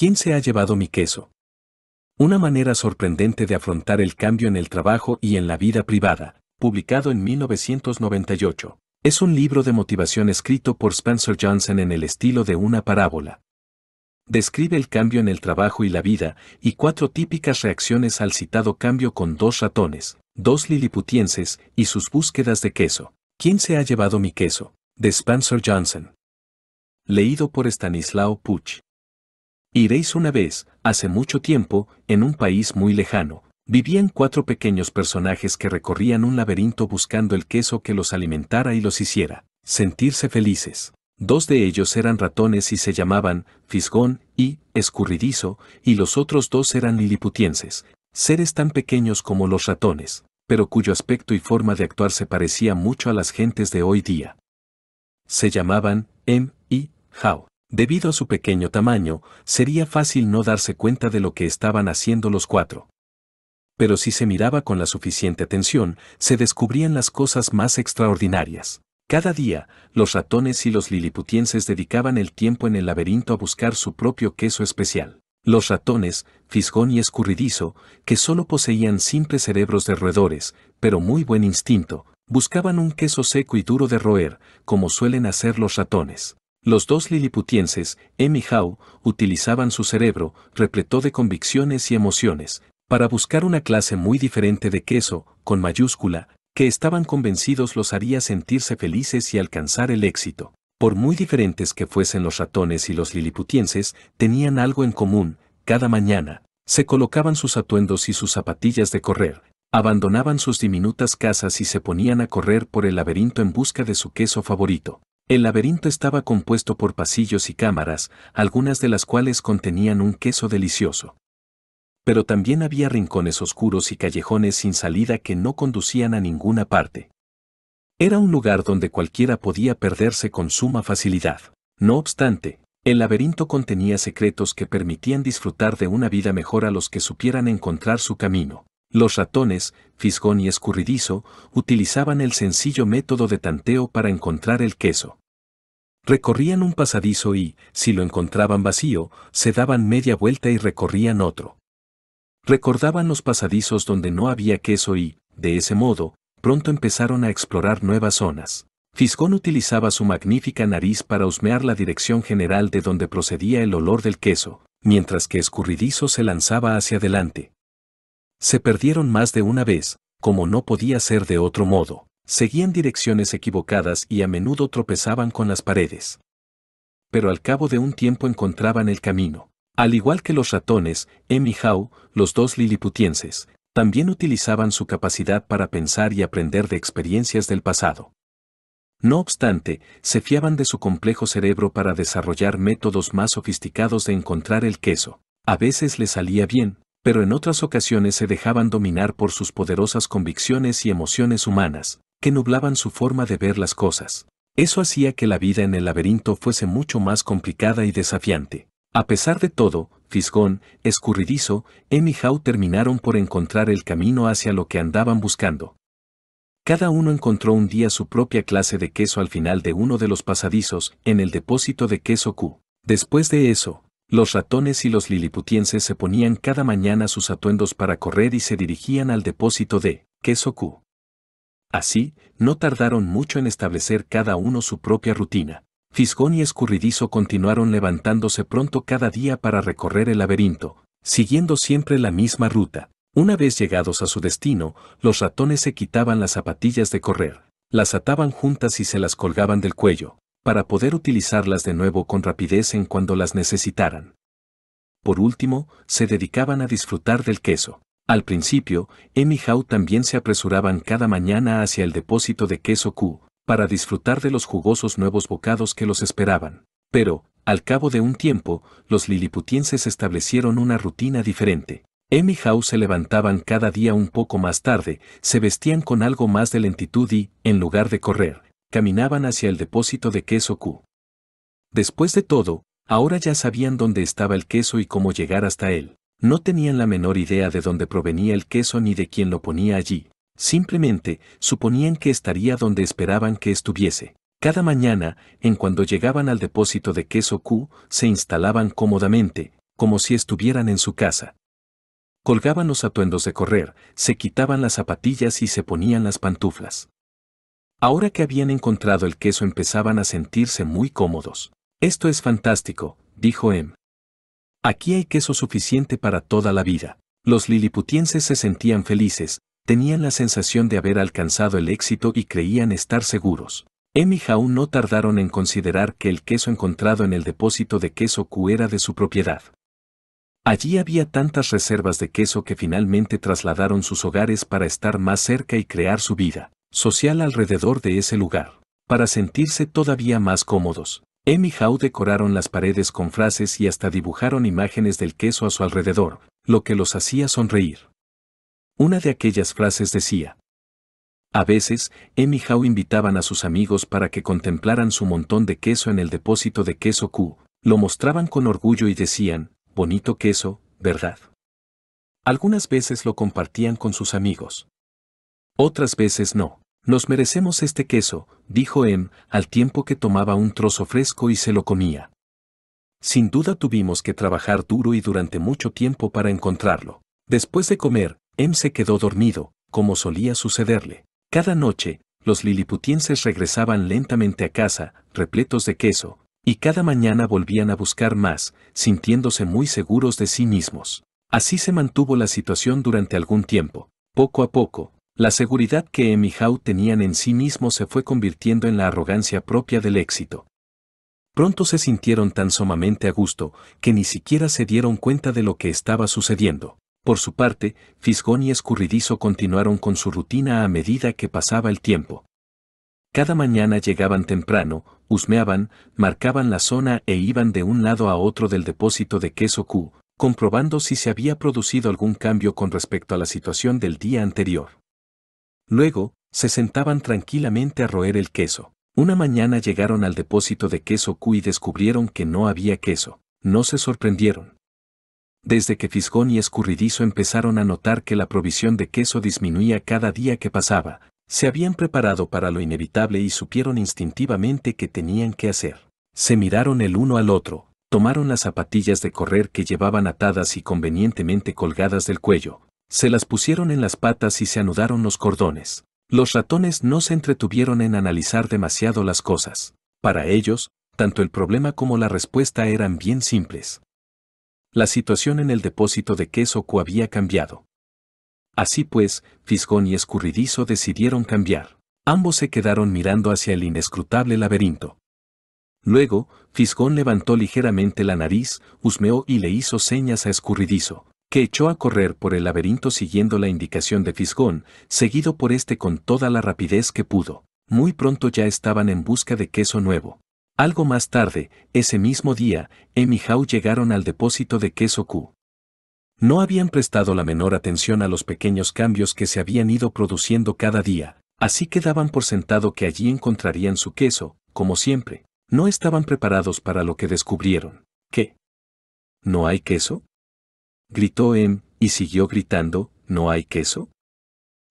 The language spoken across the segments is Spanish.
¿Quién se ha llevado mi queso? Una manera sorprendente de afrontar el cambio en el trabajo y en la vida privada, publicado en 1998. Es un libro de motivación escrito por Spencer Johnson en el estilo de una parábola. Describe el cambio en el trabajo y la vida, y cuatro típicas reacciones al citado cambio con dos ratones, dos liliputienses, y sus búsquedas de queso. ¿Quién se ha llevado mi queso? De Spencer Johnson. Leído por Stanislao Puch. Iréis una vez, hace mucho tiempo, en un país muy lejano, vivían cuatro pequeños personajes que recorrían un laberinto buscando el queso que los alimentara y los hiciera sentirse felices. Dos de ellos eran ratones y se llamaban Fisgón y Escurridizo, y los otros dos eran liliputienses, seres tan pequeños como los ratones, pero cuyo aspecto y forma de actuar se parecía mucho a las gentes de hoy día. Se llamaban M y Hao. Debido a su pequeño tamaño, sería fácil no darse cuenta de lo que estaban haciendo los cuatro. Pero si se miraba con la suficiente atención, se descubrían las cosas más extraordinarias. Cada día, los ratones y los liliputienses dedicaban el tiempo en el laberinto a buscar su propio queso especial. Los ratones, fisgón y escurridizo, que solo poseían simples cerebros de roedores, pero muy buen instinto, buscaban un queso seco y duro de roer, como suelen hacer los ratones. Los dos liliputienses, Emmy y Howe, utilizaban su cerebro, repleto de convicciones y emociones, para buscar una clase muy diferente de queso, con mayúscula, que estaban convencidos los haría sentirse felices y alcanzar el éxito. Por muy diferentes que fuesen los ratones y los liliputienses, tenían algo en común, cada mañana, se colocaban sus atuendos y sus zapatillas de correr, abandonaban sus diminutas casas y se ponían a correr por el laberinto en busca de su queso favorito. El laberinto estaba compuesto por pasillos y cámaras, algunas de las cuales contenían un queso delicioso. Pero también había rincones oscuros y callejones sin salida que no conducían a ninguna parte. Era un lugar donde cualquiera podía perderse con suma facilidad. No obstante, el laberinto contenía secretos que permitían disfrutar de una vida mejor a los que supieran encontrar su camino. Los ratones, fisgón y escurridizo, utilizaban el sencillo método de tanteo para encontrar el queso. Recorrían un pasadizo y, si lo encontraban vacío, se daban media vuelta y recorrían otro. Recordaban los pasadizos donde no había queso y, de ese modo, pronto empezaron a explorar nuevas zonas. Fiscón utilizaba su magnífica nariz para husmear la dirección general de donde procedía el olor del queso, mientras que escurridizo se lanzaba hacia adelante. Se perdieron más de una vez, como no podía ser de otro modo. Seguían direcciones equivocadas y a menudo tropezaban con las paredes. Pero al cabo de un tiempo encontraban el camino. Al igual que los ratones, Emmy y los dos liliputienses, también utilizaban su capacidad para pensar y aprender de experiencias del pasado. No obstante, se fiaban de su complejo cerebro para desarrollar métodos más sofisticados de encontrar el queso. A veces le salía bien, pero en otras ocasiones se dejaban dominar por sus poderosas convicciones y emociones humanas, que nublaban su forma de ver las cosas. Eso hacía que la vida en el laberinto fuese mucho más complicada y desafiante. A pesar de todo, Fisgón, Escurridizo, Em y Hau terminaron por encontrar el camino hacia lo que andaban buscando. Cada uno encontró un día su propia clase de queso al final de uno de los pasadizos, en el depósito de queso Q. Después de eso, los ratones y los liliputienses se ponían cada mañana sus atuendos para correr y se dirigían al depósito de queso Q. Así, no tardaron mucho en establecer cada uno su propia rutina. Fisgón y Escurridizo continuaron levantándose pronto cada día para recorrer el laberinto, siguiendo siempre la misma ruta. Una vez llegados a su destino, los ratones se quitaban las zapatillas de correr, las ataban juntas y se las colgaban del cuello, para poder utilizarlas de nuevo con rapidez en cuando las necesitaran. Por último, se dedicaban a disfrutar del queso. Al principio, Em y también se apresuraban cada mañana hacia el depósito de queso Q, para disfrutar de los jugosos nuevos bocados que los esperaban. Pero, al cabo de un tiempo, los liliputienses establecieron una rutina diferente. Em y se levantaban cada día un poco más tarde, se vestían con algo más de lentitud y, en lugar de correr, caminaban hacia el depósito de queso Q. Después de todo, ahora ya sabían dónde estaba el queso y cómo llegar hasta él. No tenían la menor idea de dónde provenía el queso ni de quién lo ponía allí. Simplemente suponían que estaría donde esperaban que estuviese. Cada mañana, en cuando llegaban al depósito de queso Q, se instalaban cómodamente, como si estuvieran en su casa. Colgaban los atuendos de correr, se quitaban las zapatillas y se ponían las pantuflas. Ahora que habían encontrado el queso empezaban a sentirse muy cómodos. Esto es fantástico, dijo Em. Aquí hay queso suficiente para toda la vida. Los liliputienses se sentían felices, tenían la sensación de haber alcanzado el éxito y creían estar seguros. Em y no tardaron en considerar que el queso encontrado en el depósito de queso Q era de su propiedad. Allí había tantas reservas de queso que finalmente trasladaron sus hogares para estar más cerca y crear su vida social alrededor de ese lugar, para sentirse todavía más cómodos. Em y decoraron las paredes con frases y hasta dibujaron imágenes del queso a su alrededor, lo que los hacía sonreír. Una de aquellas frases decía, a veces, Em y invitaban a sus amigos para que contemplaran su montón de queso en el depósito de queso Q, lo mostraban con orgullo y decían, bonito queso, ¿verdad? Algunas veces lo compartían con sus amigos. Otras veces no. Nos merecemos este queso, dijo Em, al tiempo que tomaba un trozo fresco y se lo comía. Sin duda tuvimos que trabajar duro y durante mucho tiempo para encontrarlo. Después de comer, Em se quedó dormido, como solía sucederle. Cada noche, los liliputienses regresaban lentamente a casa, repletos de queso, y cada mañana volvían a buscar más, sintiéndose muy seguros de sí mismos. Así se mantuvo la situación durante algún tiempo. Poco a poco, la seguridad que Em y tenían en sí mismos se fue convirtiendo en la arrogancia propia del éxito. Pronto se sintieron tan sumamente a gusto que ni siquiera se dieron cuenta de lo que estaba sucediendo. Por su parte, Fisgón y Escurridizo continuaron con su rutina a medida que pasaba el tiempo. Cada mañana llegaban temprano, husmeaban, marcaban la zona e iban de un lado a otro del depósito de queso Q, comprobando si se había producido algún cambio con respecto a la situación del día anterior. Luego, se sentaban tranquilamente a roer el queso. Una mañana llegaron al depósito de queso Q y descubrieron que no había queso. No se sorprendieron. Desde que Fisgón y Escurridizo empezaron a notar que la provisión de queso disminuía cada día que pasaba, se habían preparado para lo inevitable y supieron instintivamente qué tenían que hacer. Se miraron el uno al otro, tomaron las zapatillas de correr que llevaban atadas y convenientemente colgadas del cuello, se las pusieron en las patas y se anudaron los cordones. Los ratones no se entretuvieron en analizar demasiado las cosas. Para ellos, tanto el problema como la respuesta eran bien simples. La situación en el depósito de queso cu había cambiado. Así pues, Fisgón y Escurridizo decidieron cambiar. Ambos se quedaron mirando hacia el inescrutable laberinto. Luego, Fisgón levantó ligeramente la nariz, husmeó y le hizo señas a Escurridizo que echó a correr por el laberinto siguiendo la indicación de Fisgón, seguido por este con toda la rapidez que pudo. Muy pronto ya estaban en busca de queso nuevo. Algo más tarde, ese mismo día, Em y Hau llegaron al depósito de queso Q. No habían prestado la menor atención a los pequeños cambios que se habían ido produciendo cada día, así que daban por sentado que allí encontrarían su queso, como siempre. No estaban preparados para lo que descubrieron. ¿Qué? ¿No hay queso? gritó Em, y siguió gritando, ¿no hay queso?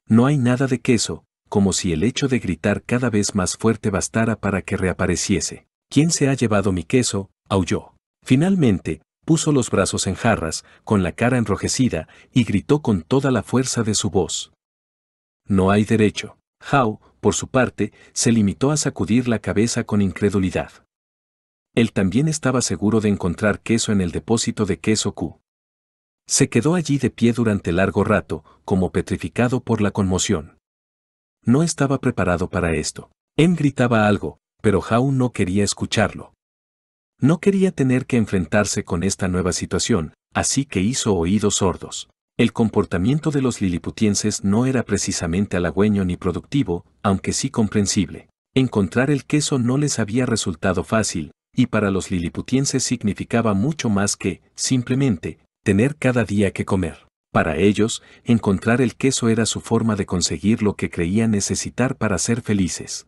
No hay nada de queso, como si el hecho de gritar cada vez más fuerte bastara para que reapareciese. ¿Quién se ha llevado mi queso? aulló. Finalmente, puso los brazos en jarras, con la cara enrojecida, y gritó con toda la fuerza de su voz. No hay derecho. How, por su parte, se limitó a sacudir la cabeza con incredulidad. Él también estaba seguro de encontrar queso en el depósito de queso Q. Se quedó allí de pie durante largo rato, como petrificado por la conmoción. No estaba preparado para esto. Em gritaba algo, pero Hau no quería escucharlo. No quería tener que enfrentarse con esta nueva situación, así que hizo oídos sordos. El comportamiento de los liliputienses no era precisamente halagüeño ni productivo, aunque sí comprensible. Encontrar el queso no les había resultado fácil, y para los liliputienses significaba mucho más que, simplemente, tener cada día que comer. Para ellos, encontrar el queso era su forma de conseguir lo que creían necesitar para ser felices.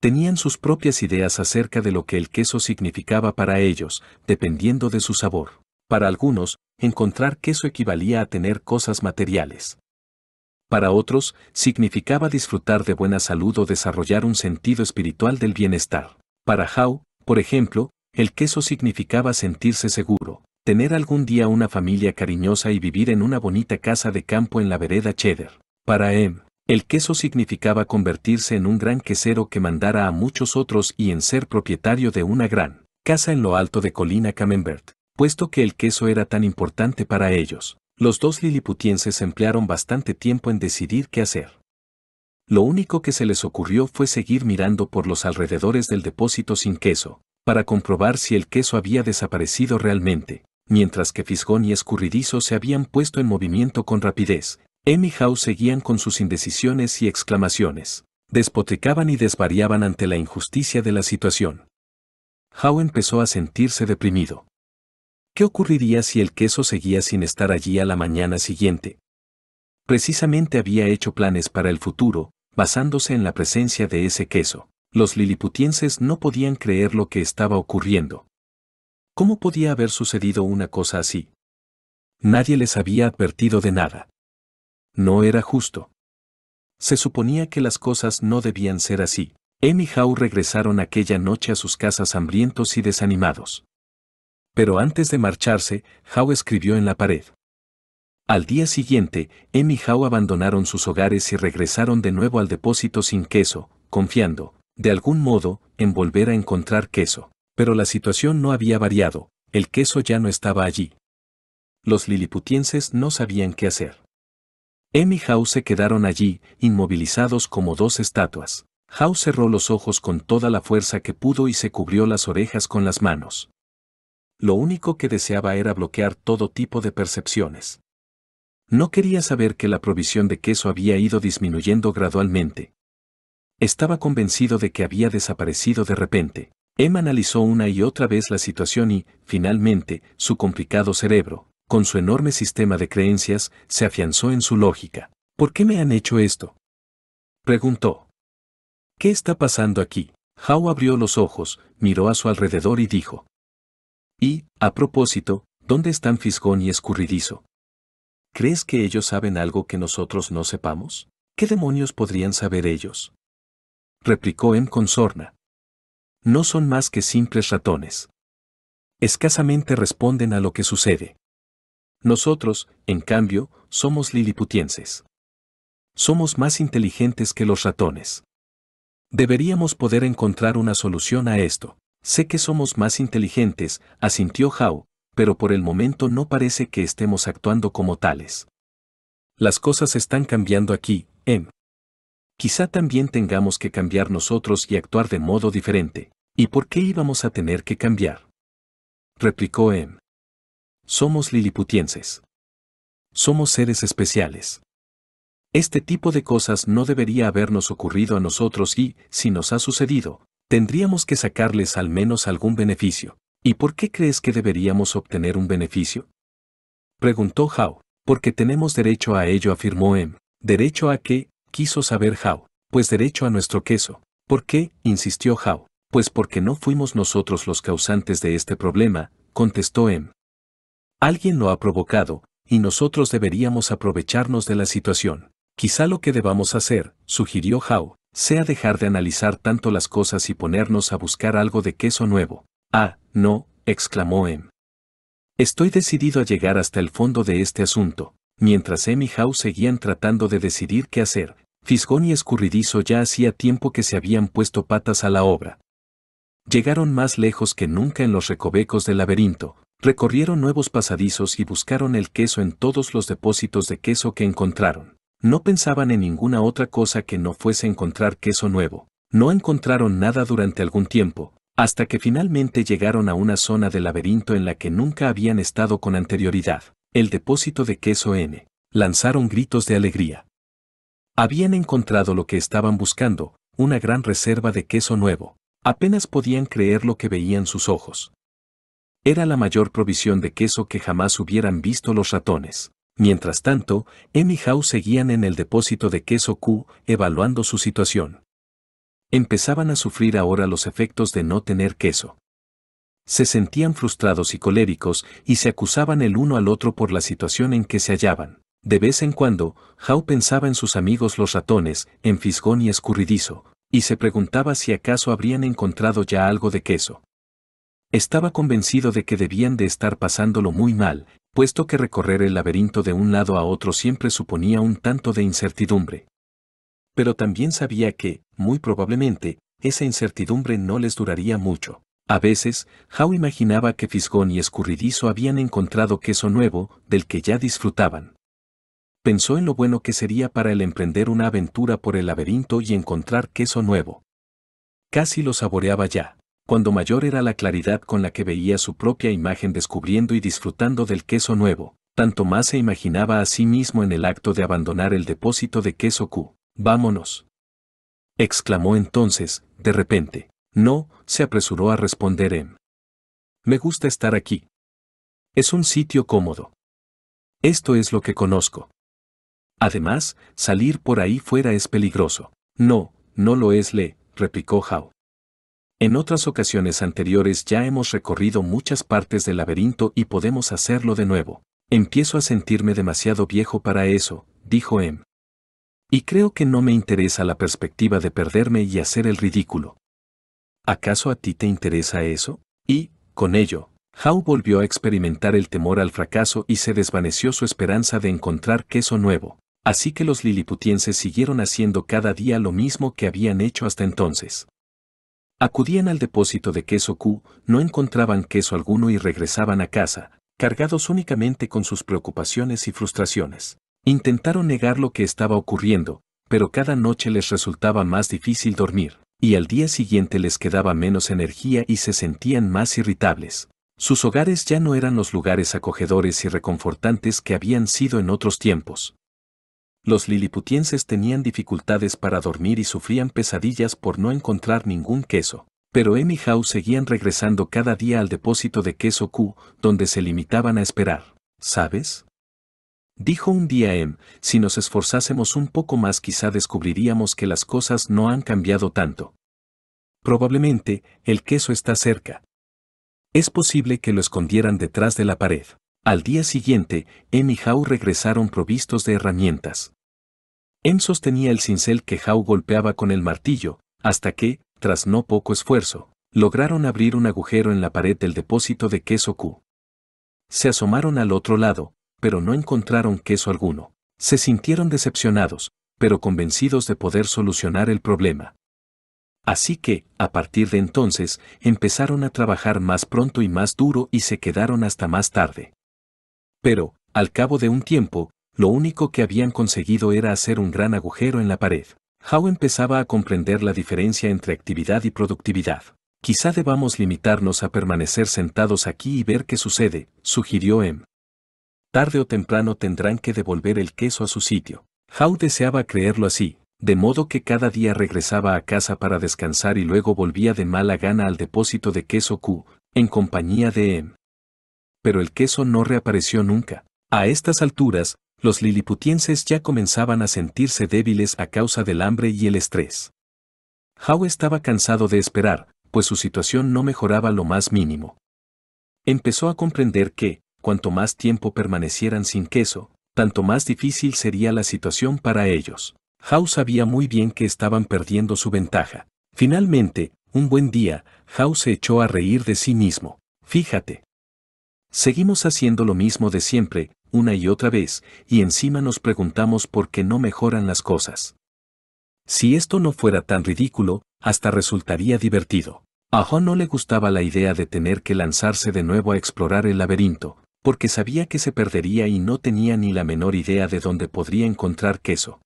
Tenían sus propias ideas acerca de lo que el queso significaba para ellos, dependiendo de su sabor. Para algunos, encontrar queso equivalía a tener cosas materiales. Para otros, significaba disfrutar de buena salud o desarrollar un sentido espiritual del bienestar. Para Howe, por ejemplo, el queso significaba sentirse seguro, tener algún día una familia cariñosa y vivir en una bonita casa de campo en la vereda Cheddar. Para Em, el queso significaba convertirse en un gran quesero que mandara a muchos otros y en ser propietario de una gran casa en lo alto de Colina Camembert, puesto que el queso era tan importante para ellos. Los dos liliputienses emplearon bastante tiempo en decidir qué hacer. Lo único que se les ocurrió fue seguir mirando por los alrededores del depósito sin queso, para comprobar si el queso había desaparecido realmente, mientras que Fisgón y Escurridizo se habían puesto en movimiento con rapidez, Emmy y Howe seguían con sus indecisiones y exclamaciones. Despotecaban y desvariaban ante la injusticia de la situación. Howe empezó a sentirse deprimido. ¿Qué ocurriría si el queso seguía sin estar allí a la mañana siguiente? Precisamente había hecho planes para el futuro, basándose en la presencia de ese queso. Los liliputienses no podían creer lo que estaba ocurriendo. ¿Cómo podía haber sucedido una cosa así? Nadie les había advertido de nada. No era justo. Se suponía que las cosas no debían ser así. Em y Hau regresaron aquella noche a sus casas hambrientos y desanimados. Pero antes de marcharse, Hau escribió en la pared. Al día siguiente, Em y Hau abandonaron sus hogares y regresaron de nuevo al depósito sin queso, confiando, de algún modo, en volver a encontrar queso. Pero la situación no había variado, el queso ya no estaba allí. Los liliputienses no sabían qué hacer. Em y House se quedaron allí, inmovilizados como dos estatuas. House cerró los ojos con toda la fuerza que pudo y se cubrió las orejas con las manos. Lo único que deseaba era bloquear todo tipo de percepciones. No quería saber que la provisión de queso había ido disminuyendo gradualmente. Estaba convencido de que había desaparecido de repente. Em analizó una y otra vez la situación y, finalmente, su complicado cerebro, con su enorme sistema de creencias, se afianzó en su lógica. ¿Por qué me han hecho esto? Preguntó. ¿Qué está pasando aquí? Howe abrió los ojos, miró a su alrededor y dijo. Y, a propósito, ¿dónde están Fisgón y Escurridizo? ¿Crees que ellos saben algo que nosotros no sepamos? ¿Qué demonios podrían saber ellos? Replicó Em con sorna no son más que simples ratones. Escasamente responden a lo que sucede. Nosotros, en cambio, somos liliputienses. Somos más inteligentes que los ratones. Deberíamos poder encontrar una solución a esto. Sé que somos más inteligentes, asintió Howe, pero por el momento no parece que estemos actuando como tales. Las cosas están cambiando aquí, en Quizá también tengamos que cambiar nosotros y actuar de modo diferente. ¿Y por qué íbamos a tener que cambiar? Replicó M. Em. Somos liliputienses. Somos seres especiales. Este tipo de cosas no debería habernos ocurrido a nosotros y, si nos ha sucedido, tendríamos que sacarles al menos algún beneficio. ¿Y por qué crees que deberíamos obtener un beneficio? Preguntó Howe. Porque tenemos derecho a ello, afirmó Em. Derecho a que, quiso saber Hao, pues derecho a nuestro queso. ¿Por qué? insistió Hao. Pues porque no fuimos nosotros los causantes de este problema, contestó Em. Alguien lo ha provocado, y nosotros deberíamos aprovecharnos de la situación. Quizá lo que debamos hacer, sugirió Hao, sea dejar de analizar tanto las cosas y ponernos a buscar algo de queso nuevo. Ah, no, exclamó Em. Estoy decidido a llegar hasta el fondo de este asunto. Mientras Em y How seguían tratando de decidir qué hacer, Fisgón y Escurridizo ya hacía tiempo que se habían puesto patas a la obra. Llegaron más lejos que nunca en los recovecos del laberinto, recorrieron nuevos pasadizos y buscaron el queso en todos los depósitos de queso que encontraron. No pensaban en ninguna otra cosa que no fuese encontrar queso nuevo. No encontraron nada durante algún tiempo, hasta que finalmente llegaron a una zona del laberinto en la que nunca habían estado con anterioridad, el depósito de queso N. Lanzaron gritos de alegría. Habían encontrado lo que estaban buscando, una gran reserva de queso nuevo. Apenas podían creer lo que veían sus ojos. Era la mayor provisión de queso que jamás hubieran visto los ratones. Mientras tanto, Emmy y Howe seguían en el depósito de queso Q, evaluando su situación. Empezaban a sufrir ahora los efectos de no tener queso. Se sentían frustrados y coléricos y se acusaban el uno al otro por la situación en que se hallaban. De vez en cuando, Howe pensaba en sus amigos los ratones, en fisgón y escurridizo, y se preguntaba si acaso habrían encontrado ya algo de queso. Estaba convencido de que debían de estar pasándolo muy mal, puesto que recorrer el laberinto de un lado a otro siempre suponía un tanto de incertidumbre. Pero también sabía que, muy probablemente, esa incertidumbre no les duraría mucho. A veces, Howe imaginaba que Fisgón y Escurridizo habían encontrado queso nuevo, del que ya disfrutaban pensó en lo bueno que sería para él emprender una aventura por el laberinto y encontrar queso nuevo. Casi lo saboreaba ya, cuando mayor era la claridad con la que veía su propia imagen descubriendo y disfrutando del queso nuevo, tanto más se imaginaba a sí mismo en el acto de abandonar el depósito de queso Q. Vámonos. exclamó entonces, de repente. No, se apresuró a responder en. Me gusta estar aquí. Es un sitio cómodo. Esto es lo que conozco. Además, salir por ahí fuera es peligroso. No, no lo es, Le, replicó Howe. En otras ocasiones anteriores ya hemos recorrido muchas partes del laberinto y podemos hacerlo de nuevo. Empiezo a sentirme demasiado viejo para eso, dijo Em. Y creo que no me interesa la perspectiva de perderme y hacer el ridículo. ¿Acaso a ti te interesa eso? Y, con ello, Howe volvió a experimentar el temor al fracaso y se desvaneció su esperanza de encontrar queso nuevo. Así que los liliputienses siguieron haciendo cada día lo mismo que habían hecho hasta entonces. Acudían al depósito de queso Q, no encontraban queso alguno y regresaban a casa, cargados únicamente con sus preocupaciones y frustraciones. Intentaron negar lo que estaba ocurriendo, pero cada noche les resultaba más difícil dormir, y al día siguiente les quedaba menos energía y se sentían más irritables. Sus hogares ya no eran los lugares acogedores y reconfortantes que habían sido en otros tiempos los liliputienses tenían dificultades para dormir y sufrían pesadillas por no encontrar ningún queso. Pero Em y Howe seguían regresando cada día al depósito de queso Q, donde se limitaban a esperar. ¿Sabes? Dijo un día Em, si nos esforzásemos un poco más quizá descubriríamos que las cosas no han cambiado tanto. Probablemente, el queso está cerca. Es posible que lo escondieran detrás de la pared. Al día siguiente, Em y Hau regresaron provistos de herramientas. Em sostenía el cincel que Hau golpeaba con el martillo, hasta que, tras no poco esfuerzo, lograron abrir un agujero en la pared del depósito de queso Q. Se asomaron al otro lado, pero no encontraron queso alguno. Se sintieron decepcionados, pero convencidos de poder solucionar el problema. Así que, a partir de entonces, empezaron a trabajar más pronto y más duro y se quedaron hasta más tarde. Pero, al cabo de un tiempo, lo único que habían conseguido era hacer un gran agujero en la pared. Howe empezaba a comprender la diferencia entre actividad y productividad. Quizá debamos limitarnos a permanecer sentados aquí y ver qué sucede, sugirió M. Em. Tarde o temprano tendrán que devolver el queso a su sitio. Howe deseaba creerlo así, de modo que cada día regresaba a casa para descansar y luego volvía de mala gana al depósito de queso Q, en compañía de M. Em pero el queso no reapareció nunca. A estas alturas, los liliputienses ya comenzaban a sentirse débiles a causa del hambre y el estrés. Howe estaba cansado de esperar, pues su situación no mejoraba lo más mínimo. Empezó a comprender que, cuanto más tiempo permanecieran sin queso, tanto más difícil sería la situación para ellos. Howe sabía muy bien que estaban perdiendo su ventaja. Finalmente, un buen día, Howe se echó a reír de sí mismo. Fíjate, Seguimos haciendo lo mismo de siempre, una y otra vez, y encima nos preguntamos por qué no mejoran las cosas. Si esto no fuera tan ridículo, hasta resultaría divertido. A John no le gustaba la idea de tener que lanzarse de nuevo a explorar el laberinto, porque sabía que se perdería y no tenía ni la menor idea de dónde podría encontrar queso.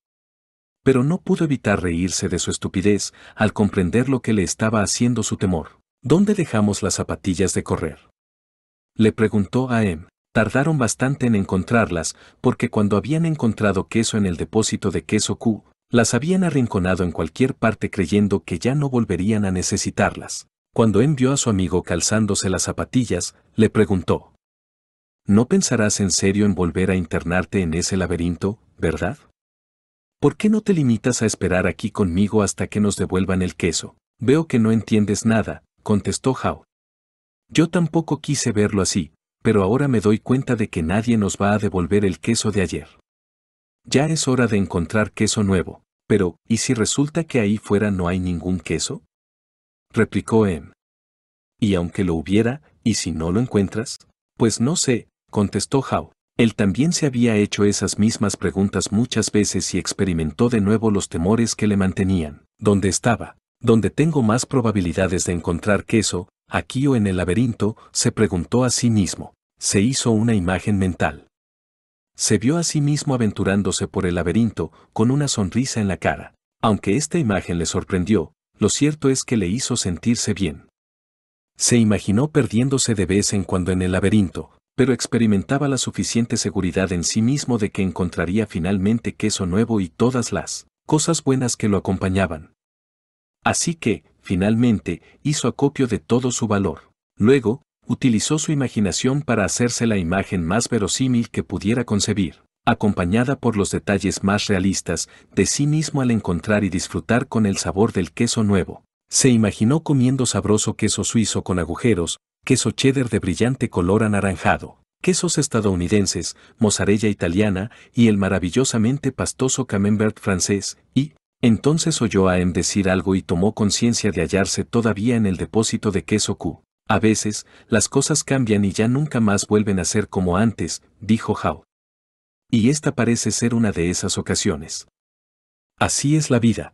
Pero no pudo evitar reírse de su estupidez al comprender lo que le estaba haciendo su temor. ¿Dónde dejamos las zapatillas de correr? le preguntó a Em. Tardaron bastante en encontrarlas, porque cuando habían encontrado queso en el depósito de queso Q, las habían arrinconado en cualquier parte creyendo que ya no volverían a necesitarlas. Cuando em vio a su amigo calzándose las zapatillas, le preguntó. ¿No pensarás en serio en volver a internarte en ese laberinto, verdad? ¿Por qué no te limitas a esperar aquí conmigo hasta que nos devuelvan el queso? Veo que no entiendes nada, contestó Hao. Yo tampoco quise verlo así, pero ahora me doy cuenta de que nadie nos va a devolver el queso de ayer. Ya es hora de encontrar queso nuevo, pero ¿y si resulta que ahí fuera no hay ningún queso? replicó Em. Y aunque lo hubiera, ¿y si no lo encuentras? Pues no sé, contestó Howe. Él también se había hecho esas mismas preguntas muchas veces y experimentó de nuevo los temores que le mantenían. ¿Dónde estaba? ¿Dónde tengo más probabilidades de encontrar queso? aquí o en el laberinto, se preguntó a sí mismo. Se hizo una imagen mental. Se vio a sí mismo aventurándose por el laberinto, con una sonrisa en la cara. Aunque esta imagen le sorprendió, lo cierto es que le hizo sentirse bien. Se imaginó perdiéndose de vez en cuando en el laberinto, pero experimentaba la suficiente seguridad en sí mismo de que encontraría finalmente queso nuevo y todas las cosas buenas que lo acompañaban. Así que, Finalmente, hizo acopio de todo su valor. Luego, utilizó su imaginación para hacerse la imagen más verosímil que pudiera concebir, acompañada por los detalles más realistas de sí mismo al encontrar y disfrutar con el sabor del queso nuevo. Se imaginó comiendo sabroso queso suizo con agujeros, queso cheddar de brillante color anaranjado, quesos estadounidenses, mozzarella italiana y el maravillosamente pastoso camembert francés, y, entonces oyó a M em decir algo y tomó conciencia de hallarse todavía en el depósito de queso Q. A veces, las cosas cambian y ya nunca más vuelven a ser como antes, dijo Hao. Y esta parece ser una de esas ocasiones. Así es la vida.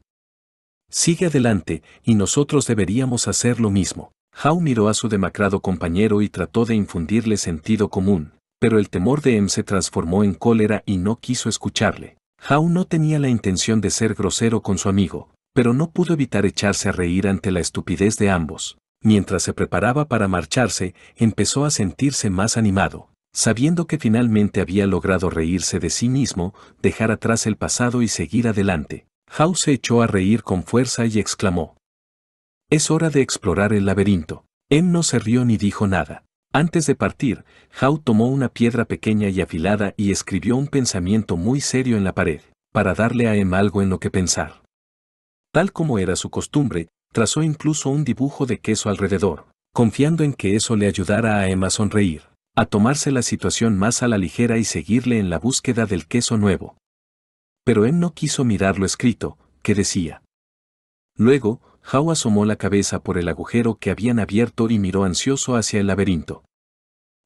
Sigue adelante, y nosotros deberíamos hacer lo mismo. Hao miró a su demacrado compañero y trató de infundirle sentido común, pero el temor de M em se transformó en cólera y no quiso escucharle. How no tenía la intención de ser grosero con su amigo, pero no pudo evitar echarse a reír ante la estupidez de ambos. Mientras se preparaba para marcharse, empezó a sentirse más animado, sabiendo que finalmente había logrado reírse de sí mismo, dejar atrás el pasado y seguir adelante. How se echó a reír con fuerza y exclamó. Es hora de explorar el laberinto. Él no se rió ni dijo nada. Antes de partir, Howe tomó una piedra pequeña y afilada y escribió un pensamiento muy serio en la pared, para darle a Em algo en lo que pensar. Tal como era su costumbre, trazó incluso un dibujo de queso alrededor, confiando en que eso le ayudara a Emma a sonreír, a tomarse la situación más a la ligera y seguirle en la búsqueda del queso nuevo. Pero Em no quiso mirar lo escrito, que decía. Luego, Hau asomó la cabeza por el agujero que habían abierto y miró ansioso hacia el laberinto.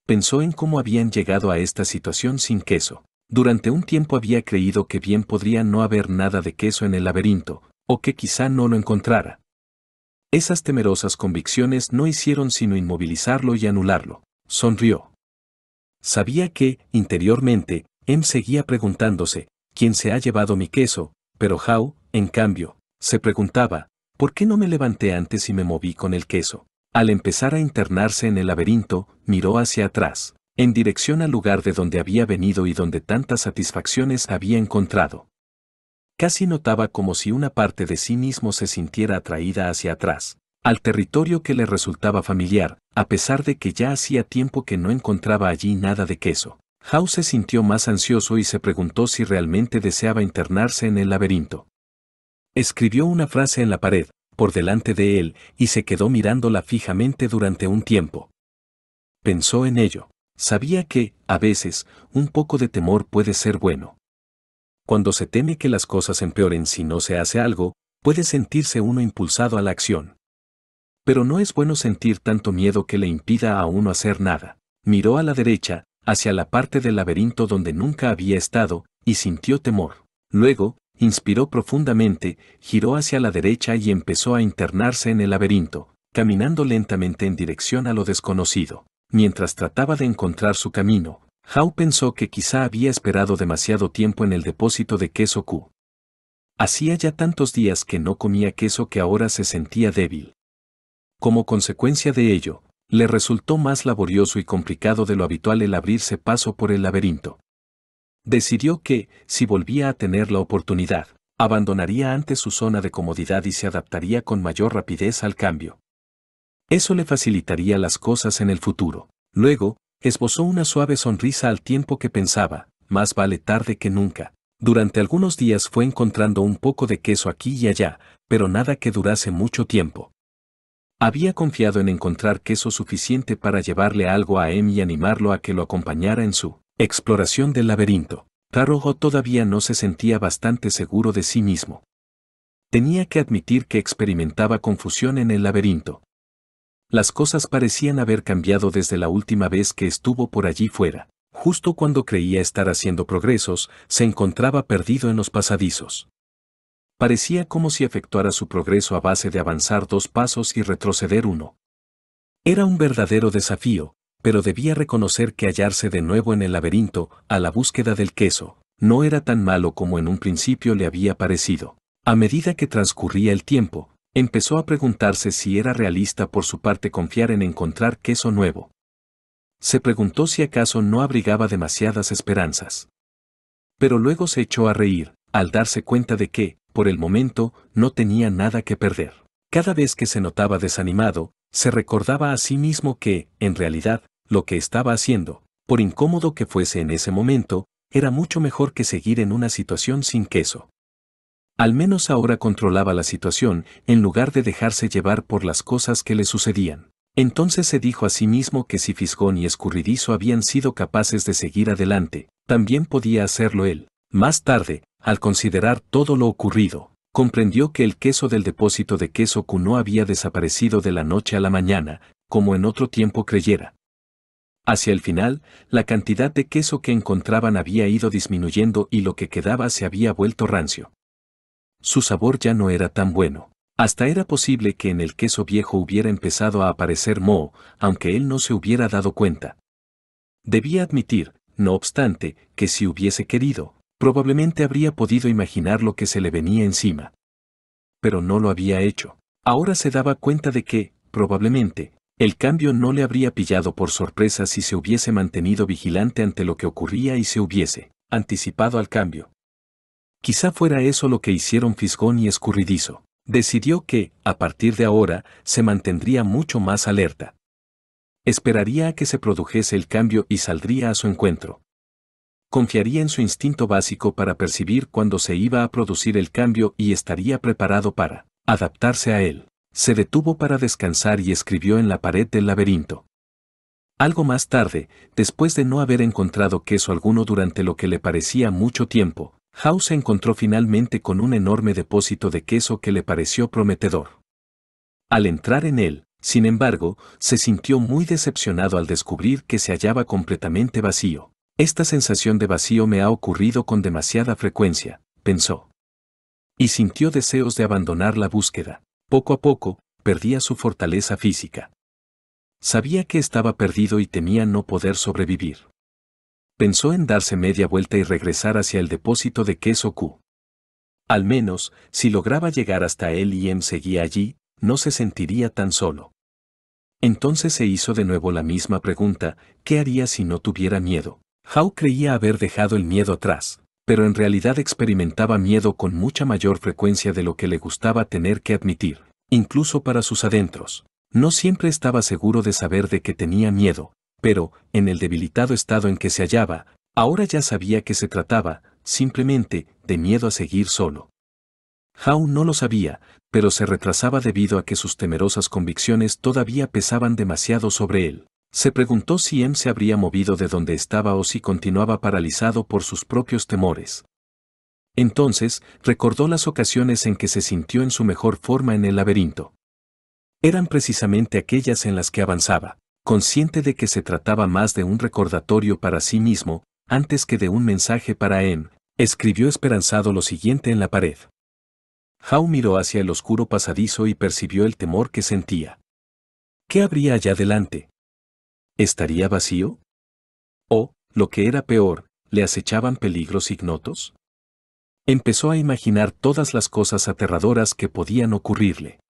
Pensó en cómo habían llegado a esta situación sin queso. Durante un tiempo había creído que bien podría no haber nada de queso en el laberinto, o que quizá no lo encontrara. Esas temerosas convicciones no hicieron sino inmovilizarlo y anularlo. Sonrió. Sabía que, interiormente, M em seguía preguntándose, ¿quién se ha llevado mi queso? Pero How, en cambio, se preguntaba, ¿Por qué no me levanté antes y me moví con el queso? Al empezar a internarse en el laberinto, miró hacia atrás, en dirección al lugar de donde había venido y donde tantas satisfacciones había encontrado. Casi notaba como si una parte de sí mismo se sintiera atraída hacia atrás, al territorio que le resultaba familiar, a pesar de que ya hacía tiempo que no encontraba allí nada de queso. House se sintió más ansioso y se preguntó si realmente deseaba internarse en el laberinto. Escribió una frase en la pared, por delante de él, y se quedó mirándola fijamente durante un tiempo. Pensó en ello. Sabía que, a veces, un poco de temor puede ser bueno. Cuando se teme que las cosas empeoren si no se hace algo, puede sentirse uno impulsado a la acción. Pero no es bueno sentir tanto miedo que le impida a uno hacer nada. Miró a la derecha, hacia la parte del laberinto donde nunca había estado, y sintió temor. Luego, inspiró profundamente, giró hacia la derecha y empezó a internarse en el laberinto, caminando lentamente en dirección a lo desconocido. Mientras trataba de encontrar su camino, Howe pensó que quizá había esperado demasiado tiempo en el depósito de queso Q. Hacía ya tantos días que no comía queso que ahora se sentía débil. Como consecuencia de ello, le resultó más laborioso y complicado de lo habitual el abrirse paso por el laberinto. Decidió que, si volvía a tener la oportunidad, abandonaría antes su zona de comodidad y se adaptaría con mayor rapidez al cambio. Eso le facilitaría las cosas en el futuro. Luego, esbozó una suave sonrisa al tiempo que pensaba, más vale tarde que nunca. Durante algunos días fue encontrando un poco de queso aquí y allá, pero nada que durase mucho tiempo. Había confiado en encontrar queso suficiente para llevarle algo a Em y animarlo a que lo acompañara en su Exploración del laberinto. Tarrojo todavía no se sentía bastante seguro de sí mismo. Tenía que admitir que experimentaba confusión en el laberinto. Las cosas parecían haber cambiado desde la última vez que estuvo por allí fuera. Justo cuando creía estar haciendo progresos, se encontraba perdido en los pasadizos. Parecía como si efectuara su progreso a base de avanzar dos pasos y retroceder uno. Era un verdadero desafío, pero debía reconocer que hallarse de nuevo en el laberinto, a la búsqueda del queso, no era tan malo como en un principio le había parecido. A medida que transcurría el tiempo, empezó a preguntarse si era realista por su parte confiar en encontrar queso nuevo. Se preguntó si acaso no abrigaba demasiadas esperanzas. Pero luego se echó a reír, al darse cuenta de que, por el momento, no tenía nada que perder. Cada vez que se notaba desanimado, se recordaba a sí mismo que, en realidad, lo que estaba haciendo, por incómodo que fuese en ese momento, era mucho mejor que seguir en una situación sin queso. Al menos ahora controlaba la situación en lugar de dejarse llevar por las cosas que le sucedían. Entonces se dijo a sí mismo que si Fisgón y Escurridizo habían sido capaces de seguir adelante, también podía hacerlo él, más tarde, al considerar todo lo ocurrido comprendió que el queso del depósito de queso Q no había desaparecido de la noche a la mañana, como en otro tiempo creyera. Hacia el final, la cantidad de queso que encontraban había ido disminuyendo y lo que quedaba se había vuelto rancio. Su sabor ya no era tan bueno. Hasta era posible que en el queso viejo hubiera empezado a aparecer moho, aunque él no se hubiera dado cuenta. Debía admitir, no obstante, que si hubiese querido, probablemente habría podido imaginar lo que se le venía encima. Pero no lo había hecho. Ahora se daba cuenta de que, probablemente, el cambio no le habría pillado por sorpresa si se hubiese mantenido vigilante ante lo que ocurría y se hubiese anticipado al cambio. Quizá fuera eso lo que hicieron Fisgón y Escurridizo. Decidió que, a partir de ahora, se mantendría mucho más alerta. Esperaría a que se produjese el cambio y saldría a su encuentro confiaría en su instinto básico para percibir cuándo se iba a producir el cambio y estaría preparado para adaptarse a él. Se detuvo para descansar y escribió en la pared del laberinto. Algo más tarde, después de no haber encontrado queso alguno durante lo que le parecía mucho tiempo, House se encontró finalmente con un enorme depósito de queso que le pareció prometedor. Al entrar en él, sin embargo, se sintió muy decepcionado al descubrir que se hallaba completamente vacío. Esta sensación de vacío me ha ocurrido con demasiada frecuencia, pensó. Y sintió deseos de abandonar la búsqueda. Poco a poco, perdía su fortaleza física. Sabía que estaba perdido y temía no poder sobrevivir. Pensó en darse media vuelta y regresar hacia el depósito de queso Q. Al menos, si lograba llegar hasta él y M em seguía allí, no se sentiría tan solo. Entonces se hizo de nuevo la misma pregunta, ¿qué haría si no tuviera miedo? Howe creía haber dejado el miedo atrás, pero en realidad experimentaba miedo con mucha mayor frecuencia de lo que le gustaba tener que admitir, incluso para sus adentros. No siempre estaba seguro de saber de qué tenía miedo, pero, en el debilitado estado en que se hallaba, ahora ya sabía que se trataba, simplemente, de miedo a seguir solo. Howe no lo sabía, pero se retrasaba debido a que sus temerosas convicciones todavía pesaban demasiado sobre él. Se preguntó si Em se habría movido de donde estaba o si continuaba paralizado por sus propios temores. Entonces, recordó las ocasiones en que se sintió en su mejor forma en el laberinto. Eran precisamente aquellas en las que avanzaba, consciente de que se trataba más de un recordatorio para sí mismo, antes que de un mensaje para Em, escribió esperanzado lo siguiente en la pared. Hau miró hacia el oscuro pasadizo y percibió el temor que sentía. ¿Qué habría allá adelante? ¿Estaría vacío? O, lo que era peor, ¿le acechaban peligros ignotos? Empezó a imaginar todas las cosas aterradoras que podían ocurrirle.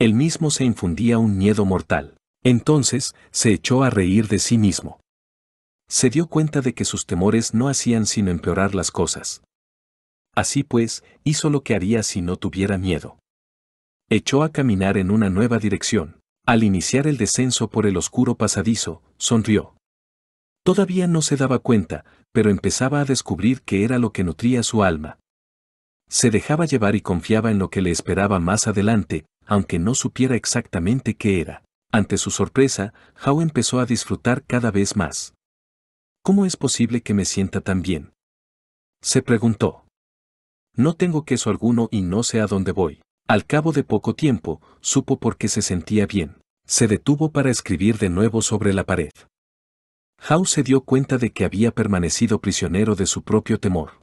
Él mismo se infundía un miedo mortal. Entonces, se echó a reír de sí mismo. Se dio cuenta de que sus temores no hacían sino empeorar las cosas. Así pues, hizo lo que haría si no tuviera miedo. Echó a caminar en una nueva dirección. Al iniciar el descenso por el oscuro pasadizo, sonrió. Todavía no se daba cuenta, pero empezaba a descubrir qué era lo que nutría su alma. Se dejaba llevar y confiaba en lo que le esperaba más adelante, aunque no supiera exactamente qué era. Ante su sorpresa, Hao empezó a disfrutar cada vez más. ¿Cómo es posible que me sienta tan bien? Se preguntó. No tengo queso alguno y no sé a dónde voy. Al cabo de poco tiempo, supo por qué se sentía bien. Se detuvo para escribir de nuevo sobre la pared. Howe se dio cuenta de que había permanecido prisionero de su propio temor.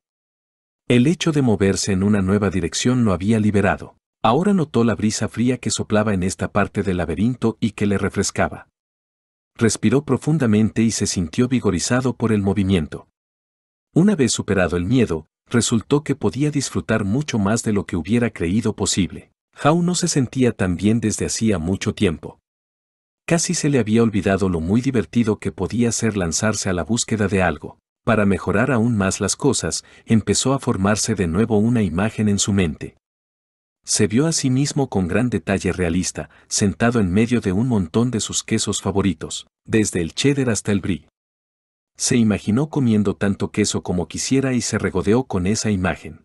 El hecho de moverse en una nueva dirección lo había liberado. Ahora notó la brisa fría que soplaba en esta parte del laberinto y que le refrescaba. Respiró profundamente y se sintió vigorizado por el movimiento. Una vez superado el miedo, resultó que podía disfrutar mucho más de lo que hubiera creído posible. Howe no se sentía tan bien desde hacía mucho tiempo. Casi se le había olvidado lo muy divertido que podía ser lanzarse a la búsqueda de algo. Para mejorar aún más las cosas, empezó a formarse de nuevo una imagen en su mente. Se vio a sí mismo con gran detalle realista, sentado en medio de un montón de sus quesos favoritos, desde el cheddar hasta el brie. Se imaginó comiendo tanto queso como quisiera y se regodeó con esa imagen.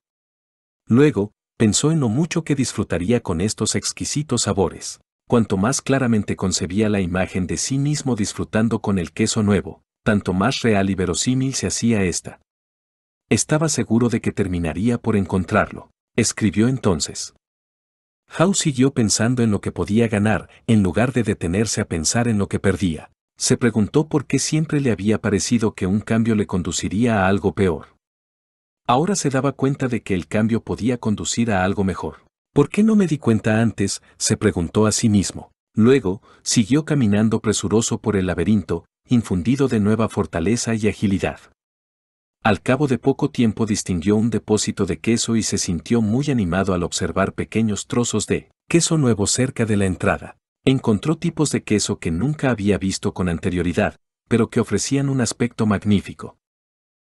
Luego, pensó en lo mucho que disfrutaría con estos exquisitos sabores cuanto más claramente concebía la imagen de sí mismo disfrutando con el queso nuevo, tanto más real y verosímil se hacía esta. Estaba seguro de que terminaría por encontrarlo, escribió entonces. Howe siguió pensando en lo que podía ganar, en lugar de detenerse a pensar en lo que perdía. Se preguntó por qué siempre le había parecido que un cambio le conduciría a algo peor. Ahora se daba cuenta de que el cambio podía conducir a algo mejor. ¿Por qué no me di cuenta antes? se preguntó a sí mismo. Luego, siguió caminando presuroso por el laberinto, infundido de nueva fortaleza y agilidad. Al cabo de poco tiempo distinguió un depósito de queso y se sintió muy animado al observar pequeños trozos de queso nuevo cerca de la entrada. Encontró tipos de queso que nunca había visto con anterioridad, pero que ofrecían un aspecto magnífico.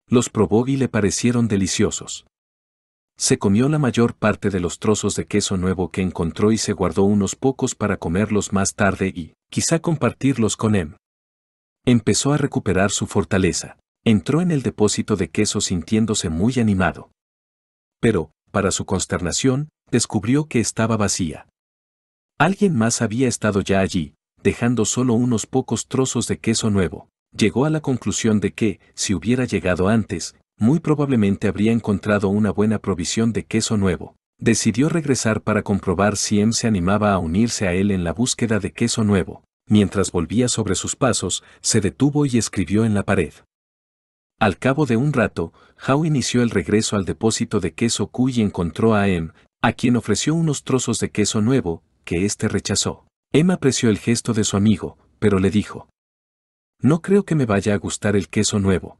Los probó y le parecieron deliciosos. Se comió la mayor parte de los trozos de queso nuevo que encontró y se guardó unos pocos para comerlos más tarde y, quizá compartirlos con Em. Empezó a recuperar su fortaleza. Entró en el depósito de queso sintiéndose muy animado. Pero, para su consternación, descubrió que estaba vacía. Alguien más había estado ya allí, dejando solo unos pocos trozos de queso nuevo. Llegó a la conclusión de que, si hubiera llegado antes, muy probablemente habría encontrado una buena provisión de queso nuevo. Decidió regresar para comprobar si Em se animaba a unirse a él en la búsqueda de queso nuevo. Mientras volvía sobre sus pasos, se detuvo y escribió en la pared. Al cabo de un rato, Howe inició el regreso al depósito de queso Q y encontró a M, a quien ofreció unos trozos de queso nuevo, que éste rechazó. Em apreció el gesto de su amigo, pero le dijo, No creo que me vaya a gustar el queso nuevo.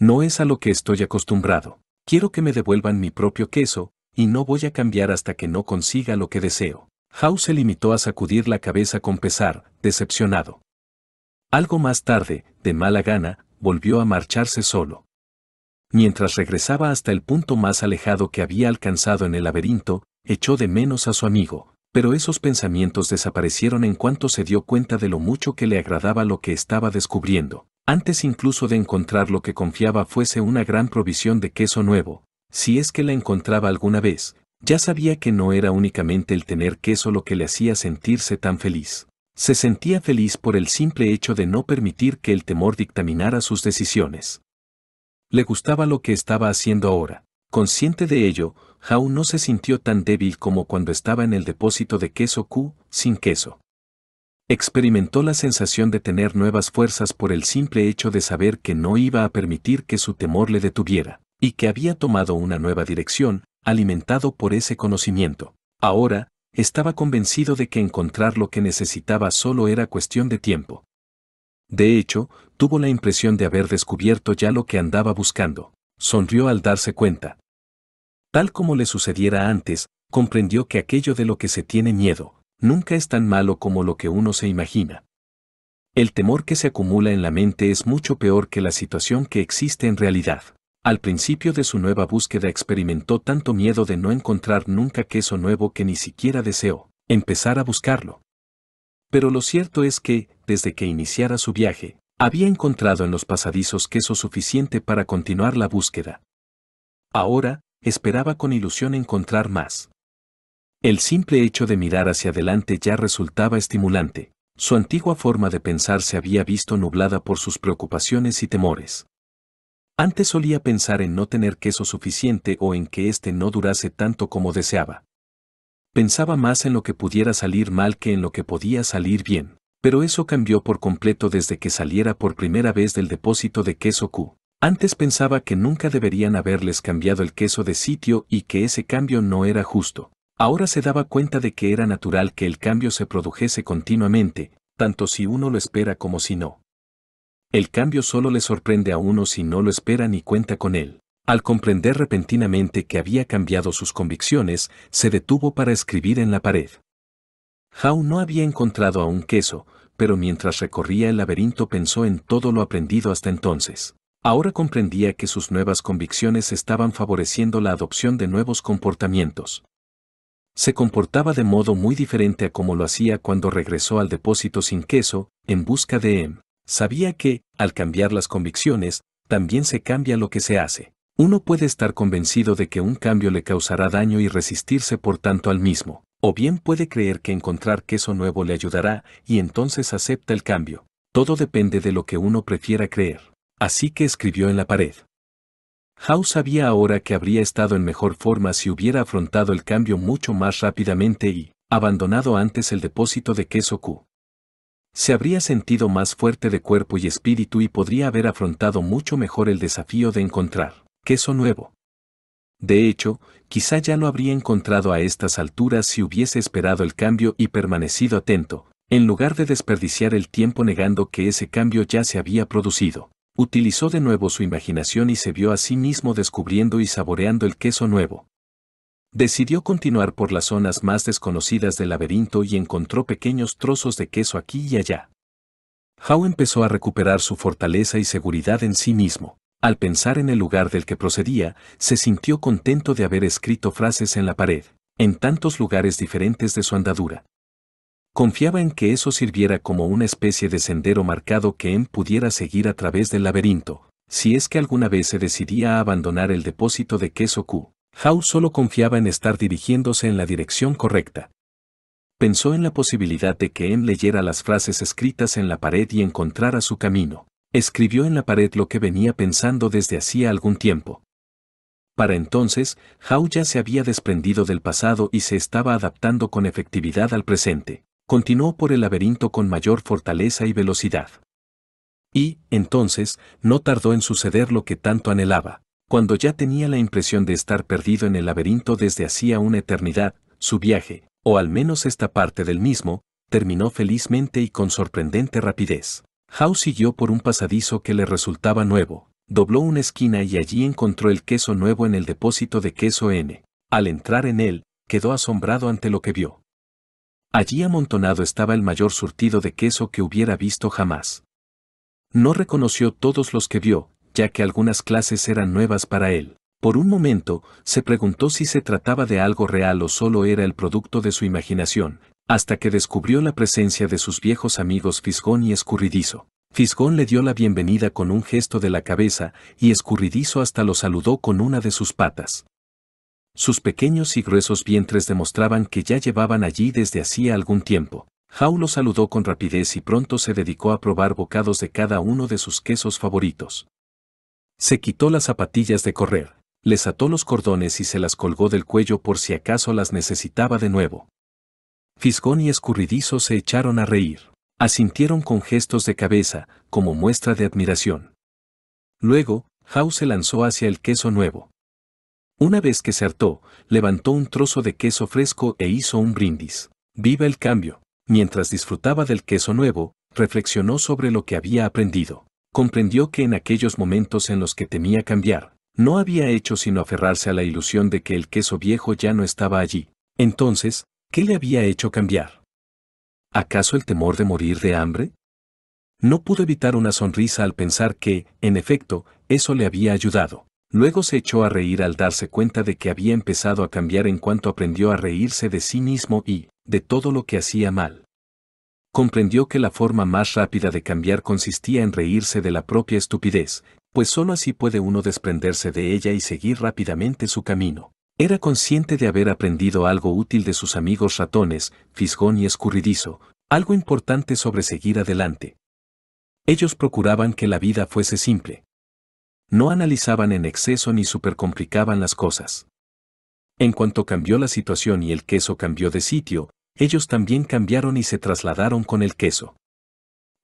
No es a lo que estoy acostumbrado. Quiero que me devuelvan mi propio queso, y no voy a cambiar hasta que no consiga lo que deseo. House se limitó a sacudir la cabeza con pesar, decepcionado. Algo más tarde, de mala gana, volvió a marcharse solo. Mientras regresaba hasta el punto más alejado que había alcanzado en el laberinto, echó de menos a su amigo, pero esos pensamientos desaparecieron en cuanto se dio cuenta de lo mucho que le agradaba lo que estaba descubriendo, antes incluso de encontrar lo que confiaba fuese una gran provisión de queso nuevo, si es que la encontraba alguna vez, ya sabía que no era únicamente el tener queso lo que le hacía sentirse tan feliz. Se sentía feliz por el simple hecho de no permitir que el temor dictaminara sus decisiones. Le gustaba lo que estaba haciendo ahora. Consciente de ello, Howe no se sintió tan débil como cuando estaba en el depósito de queso Q, sin queso experimentó la sensación de tener nuevas fuerzas por el simple hecho de saber que no iba a permitir que su temor le detuviera, y que había tomado una nueva dirección, alimentado por ese conocimiento. Ahora, estaba convencido de que encontrar lo que necesitaba solo era cuestión de tiempo. De hecho, tuvo la impresión de haber descubierto ya lo que andaba buscando. Sonrió al darse cuenta. Tal como le sucediera antes, comprendió que aquello de lo que se tiene miedo, nunca es tan malo como lo que uno se imagina. El temor que se acumula en la mente es mucho peor que la situación que existe en realidad. Al principio de su nueva búsqueda experimentó tanto miedo de no encontrar nunca queso nuevo que ni siquiera deseó empezar a buscarlo. Pero lo cierto es que, desde que iniciara su viaje, había encontrado en los pasadizos queso suficiente para continuar la búsqueda. Ahora, esperaba con ilusión encontrar más. El simple hecho de mirar hacia adelante ya resultaba estimulante. Su antigua forma de pensar se había visto nublada por sus preocupaciones y temores. Antes solía pensar en no tener queso suficiente o en que éste no durase tanto como deseaba. Pensaba más en lo que pudiera salir mal que en lo que podía salir bien, pero eso cambió por completo desde que saliera por primera vez del depósito de queso Q. Antes pensaba que nunca deberían haberles cambiado el queso de sitio y que ese cambio no era justo. Ahora se daba cuenta de que era natural que el cambio se produjese continuamente, tanto si uno lo espera como si no. El cambio solo le sorprende a uno si no lo espera ni cuenta con él. Al comprender repentinamente que había cambiado sus convicciones, se detuvo para escribir en la pared. Howe no había encontrado aún queso, pero mientras recorría el laberinto pensó en todo lo aprendido hasta entonces. Ahora comprendía que sus nuevas convicciones estaban favoreciendo la adopción de nuevos comportamientos se comportaba de modo muy diferente a como lo hacía cuando regresó al depósito sin queso, en busca de M. Em. Sabía que, al cambiar las convicciones, también se cambia lo que se hace. Uno puede estar convencido de que un cambio le causará daño y resistirse por tanto al mismo, o bien puede creer que encontrar queso nuevo le ayudará y entonces acepta el cambio. Todo depende de lo que uno prefiera creer. Así que escribió en la pared. House sabía ahora que habría estado en mejor forma si hubiera afrontado el cambio mucho más rápidamente y abandonado antes el depósito de queso Q. Se habría sentido más fuerte de cuerpo y espíritu y podría haber afrontado mucho mejor el desafío de encontrar queso nuevo. De hecho, quizá ya lo habría encontrado a estas alturas si hubiese esperado el cambio y permanecido atento, en lugar de desperdiciar el tiempo negando que ese cambio ya se había producido. Utilizó de nuevo su imaginación y se vio a sí mismo descubriendo y saboreando el queso nuevo. Decidió continuar por las zonas más desconocidas del laberinto y encontró pequeños trozos de queso aquí y allá. Howe empezó a recuperar su fortaleza y seguridad en sí mismo. Al pensar en el lugar del que procedía, se sintió contento de haber escrito frases en la pared, en tantos lugares diferentes de su andadura. Confiaba en que eso sirviera como una especie de sendero marcado que él pudiera seguir a través del laberinto, si es que alguna vez se decidía a abandonar el depósito de queso Q. Howe solo confiaba en estar dirigiéndose en la dirección correcta. Pensó en la posibilidad de que Em leyera las frases escritas en la pared y encontrara su camino. Escribió en la pared lo que venía pensando desde hacía algún tiempo. Para entonces, Howe ya se había desprendido del pasado y se estaba adaptando con efectividad al presente continuó por el laberinto con mayor fortaleza y velocidad. Y, entonces, no tardó en suceder lo que tanto anhelaba. Cuando ya tenía la impresión de estar perdido en el laberinto desde hacía una eternidad, su viaje, o al menos esta parte del mismo, terminó felizmente y con sorprendente rapidez. Howe siguió por un pasadizo que le resultaba nuevo, dobló una esquina y allí encontró el queso nuevo en el depósito de queso N. Al entrar en él, quedó asombrado ante lo que vio. Allí amontonado estaba el mayor surtido de queso que hubiera visto jamás. No reconoció todos los que vio, ya que algunas clases eran nuevas para él. Por un momento, se preguntó si se trataba de algo real o solo era el producto de su imaginación, hasta que descubrió la presencia de sus viejos amigos Fisgón y Escurridizo. Fisgón le dio la bienvenida con un gesto de la cabeza y Escurridizo hasta lo saludó con una de sus patas. Sus pequeños y gruesos vientres demostraban que ya llevaban allí desde hacía algún tiempo. Hau lo saludó con rapidez y pronto se dedicó a probar bocados de cada uno de sus quesos favoritos. Se quitó las zapatillas de correr, les ató los cordones y se las colgó del cuello por si acaso las necesitaba de nuevo. Fisgón y escurridizo se echaron a reír. Asintieron con gestos de cabeza, como muestra de admiración. Luego, Hau se lanzó hacia el queso nuevo. Una vez que se hartó, levantó un trozo de queso fresco e hizo un brindis. Viva el cambio. Mientras disfrutaba del queso nuevo, reflexionó sobre lo que había aprendido. Comprendió que en aquellos momentos en los que temía cambiar, no había hecho sino aferrarse a la ilusión de que el queso viejo ya no estaba allí. Entonces, ¿qué le había hecho cambiar? ¿Acaso el temor de morir de hambre? No pudo evitar una sonrisa al pensar que, en efecto, eso le había ayudado. Luego se echó a reír al darse cuenta de que había empezado a cambiar en cuanto aprendió a reírse de sí mismo y, de todo lo que hacía mal. Comprendió que la forma más rápida de cambiar consistía en reírse de la propia estupidez, pues sólo así puede uno desprenderse de ella y seguir rápidamente su camino. Era consciente de haber aprendido algo útil de sus amigos ratones, fisgón y escurridizo, algo importante sobre seguir adelante. Ellos procuraban que la vida fuese simple, no analizaban en exceso ni supercomplicaban las cosas. En cuanto cambió la situación y el queso cambió de sitio, ellos también cambiaron y se trasladaron con el queso.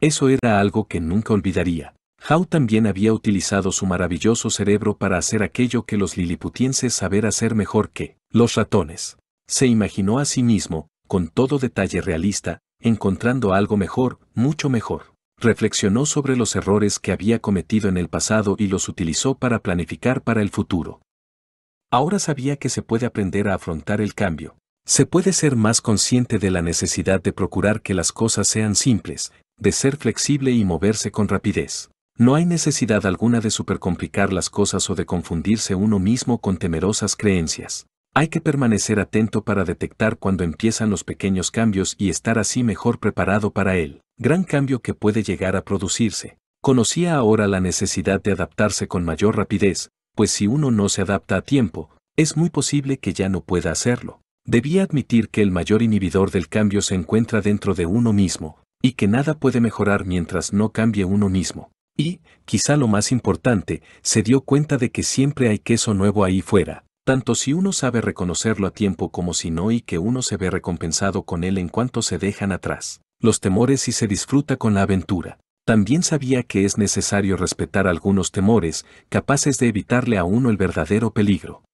Eso era algo que nunca olvidaría. Howe también había utilizado su maravilloso cerebro para hacer aquello que los liliputienses saber hacer mejor que los ratones. Se imaginó a sí mismo, con todo detalle realista, encontrando algo mejor, mucho mejor reflexionó sobre los errores que había cometido en el pasado y los utilizó para planificar para el futuro. Ahora sabía que se puede aprender a afrontar el cambio. Se puede ser más consciente de la necesidad de procurar que las cosas sean simples, de ser flexible y moverse con rapidez. No hay necesidad alguna de supercomplicar las cosas o de confundirse uno mismo con temerosas creencias. Hay que permanecer atento para detectar cuando empiezan los pequeños cambios y estar así mejor preparado para él gran cambio que puede llegar a producirse. Conocía ahora la necesidad de adaptarse con mayor rapidez, pues si uno no se adapta a tiempo, es muy posible que ya no pueda hacerlo. Debía admitir que el mayor inhibidor del cambio se encuentra dentro de uno mismo, y que nada puede mejorar mientras no cambie uno mismo. Y, quizá lo más importante, se dio cuenta de que siempre hay queso nuevo ahí fuera, tanto si uno sabe reconocerlo a tiempo como si no y que uno se ve recompensado con él en cuanto se dejan atrás los temores y se disfruta con la aventura. También sabía que es necesario respetar algunos temores, capaces de evitarle a uno el verdadero peligro.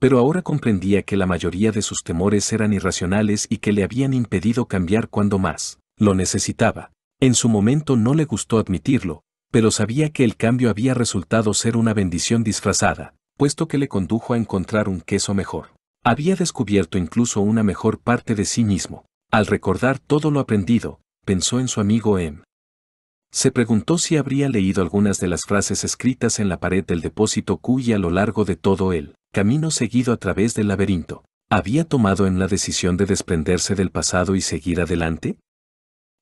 Pero ahora comprendía que la mayoría de sus temores eran irracionales y que le habían impedido cambiar cuando más lo necesitaba. En su momento no le gustó admitirlo, pero sabía que el cambio había resultado ser una bendición disfrazada, puesto que le condujo a encontrar un queso mejor. Había descubierto incluso una mejor parte de sí mismo. Al recordar todo lo aprendido, pensó en su amigo M. Em. Se preguntó si habría leído algunas de las frases escritas en la pared del depósito Q y a lo largo de todo el camino seguido a través del laberinto. ¿Había tomado en la decisión de desprenderse del pasado y seguir adelante?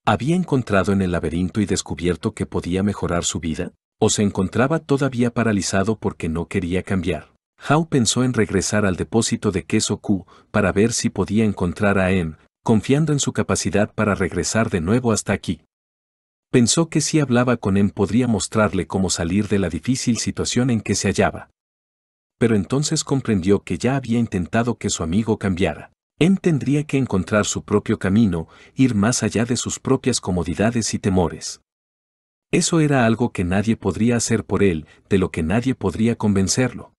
¿Había encontrado en el laberinto y descubierto que podía mejorar su vida? ¿O se encontraba todavía paralizado porque no quería cambiar? Howe pensó en regresar al depósito de queso Q para ver si podía encontrar a M em, confiando en su capacidad para regresar de nuevo hasta aquí. Pensó que si hablaba con él podría mostrarle cómo salir de la difícil situación en que se hallaba. Pero entonces comprendió que ya había intentado que su amigo cambiara. Él tendría que encontrar su propio camino, ir más allá de sus propias comodidades y temores. Eso era algo que nadie podría hacer por él, de lo que nadie podría convencerlo.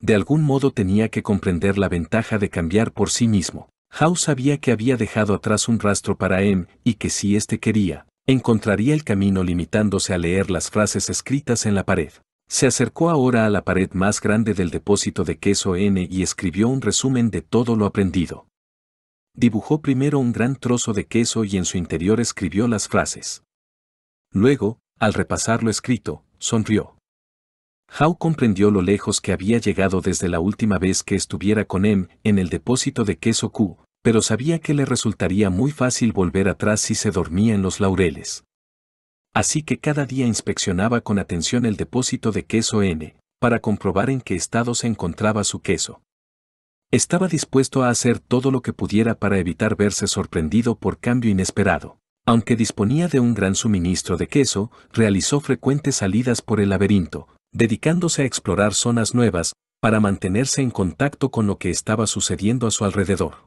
De algún modo tenía que comprender la ventaja de cambiar por sí mismo. Howe sabía que había dejado atrás un rastro para M y que si éste quería, encontraría el camino limitándose a leer las frases escritas en la pared. Se acercó ahora a la pared más grande del depósito de queso N y escribió un resumen de todo lo aprendido. Dibujó primero un gran trozo de queso y en su interior escribió las frases. Luego, al repasar lo escrito, sonrió. Howe comprendió lo lejos que había llegado desde la última vez que estuviera con M en el depósito de queso Q, pero sabía que le resultaría muy fácil volver atrás si se dormía en los laureles. Así que cada día inspeccionaba con atención el depósito de queso N, para comprobar en qué estado se encontraba su queso. Estaba dispuesto a hacer todo lo que pudiera para evitar verse sorprendido por cambio inesperado. Aunque disponía de un gran suministro de queso, realizó frecuentes salidas por el laberinto, dedicándose a explorar zonas nuevas, para mantenerse en contacto con lo que estaba sucediendo a su alrededor.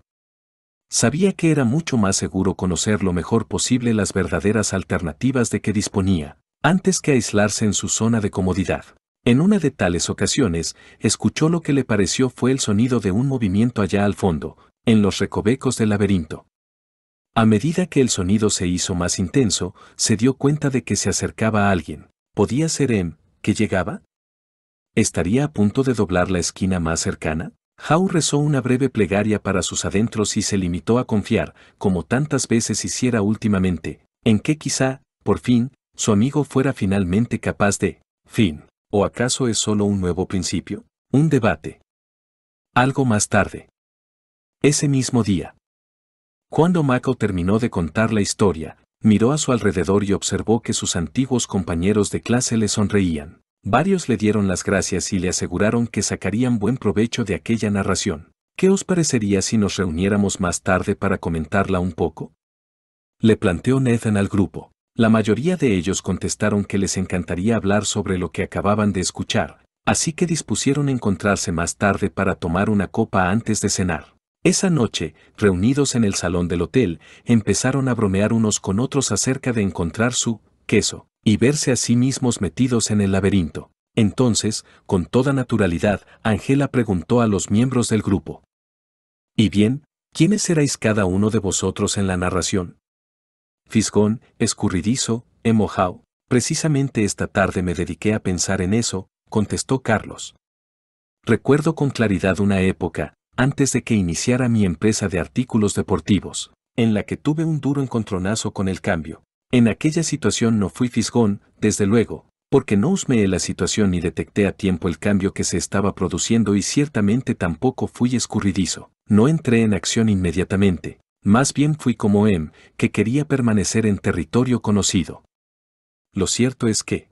Sabía que era mucho más seguro conocer lo mejor posible las verdaderas alternativas de que disponía, antes que aislarse en su zona de comodidad. En una de tales ocasiones, escuchó lo que le pareció fue el sonido de un movimiento allá al fondo, en los recovecos del laberinto. A medida que el sonido se hizo más intenso, se dio cuenta de que se acercaba a alguien. ¿Podía ser M, em, que llegaba? ¿Estaría a punto de doblar la esquina más cercana? Howe rezó una breve plegaria para sus adentros y se limitó a confiar, como tantas veces hiciera últimamente, en que quizá, por fin, su amigo fuera finalmente capaz de, fin, o acaso es solo un nuevo principio, un debate. Algo más tarde. Ese mismo día. Cuando Mako terminó de contar la historia, miró a su alrededor y observó que sus antiguos compañeros de clase le sonreían. Varios le dieron las gracias y le aseguraron que sacarían buen provecho de aquella narración. ¿Qué os parecería si nos reuniéramos más tarde para comentarla un poco? Le planteó Nathan al grupo. La mayoría de ellos contestaron que les encantaría hablar sobre lo que acababan de escuchar, así que dispusieron encontrarse más tarde para tomar una copa antes de cenar. Esa noche, reunidos en el salón del hotel, empezaron a bromear unos con otros acerca de encontrar su queso y verse a sí mismos metidos en el laberinto. Entonces, con toda naturalidad, Angela preguntó a los miembros del grupo. ¿Y bien, quiénes erais cada uno de vosotros en la narración? Fisgón, escurridizo, emojao. Precisamente esta tarde me dediqué a pensar en eso, contestó Carlos. Recuerdo con claridad una época, antes de que iniciara mi empresa de artículos deportivos, en la que tuve un duro encontronazo con el cambio, en aquella situación no fui fisgón, desde luego, porque no usmeé la situación ni detecté a tiempo el cambio que se estaba produciendo y ciertamente tampoco fui escurridizo. No entré en acción inmediatamente, más bien fui como M, em, que quería permanecer en territorio conocido. Lo cierto es que...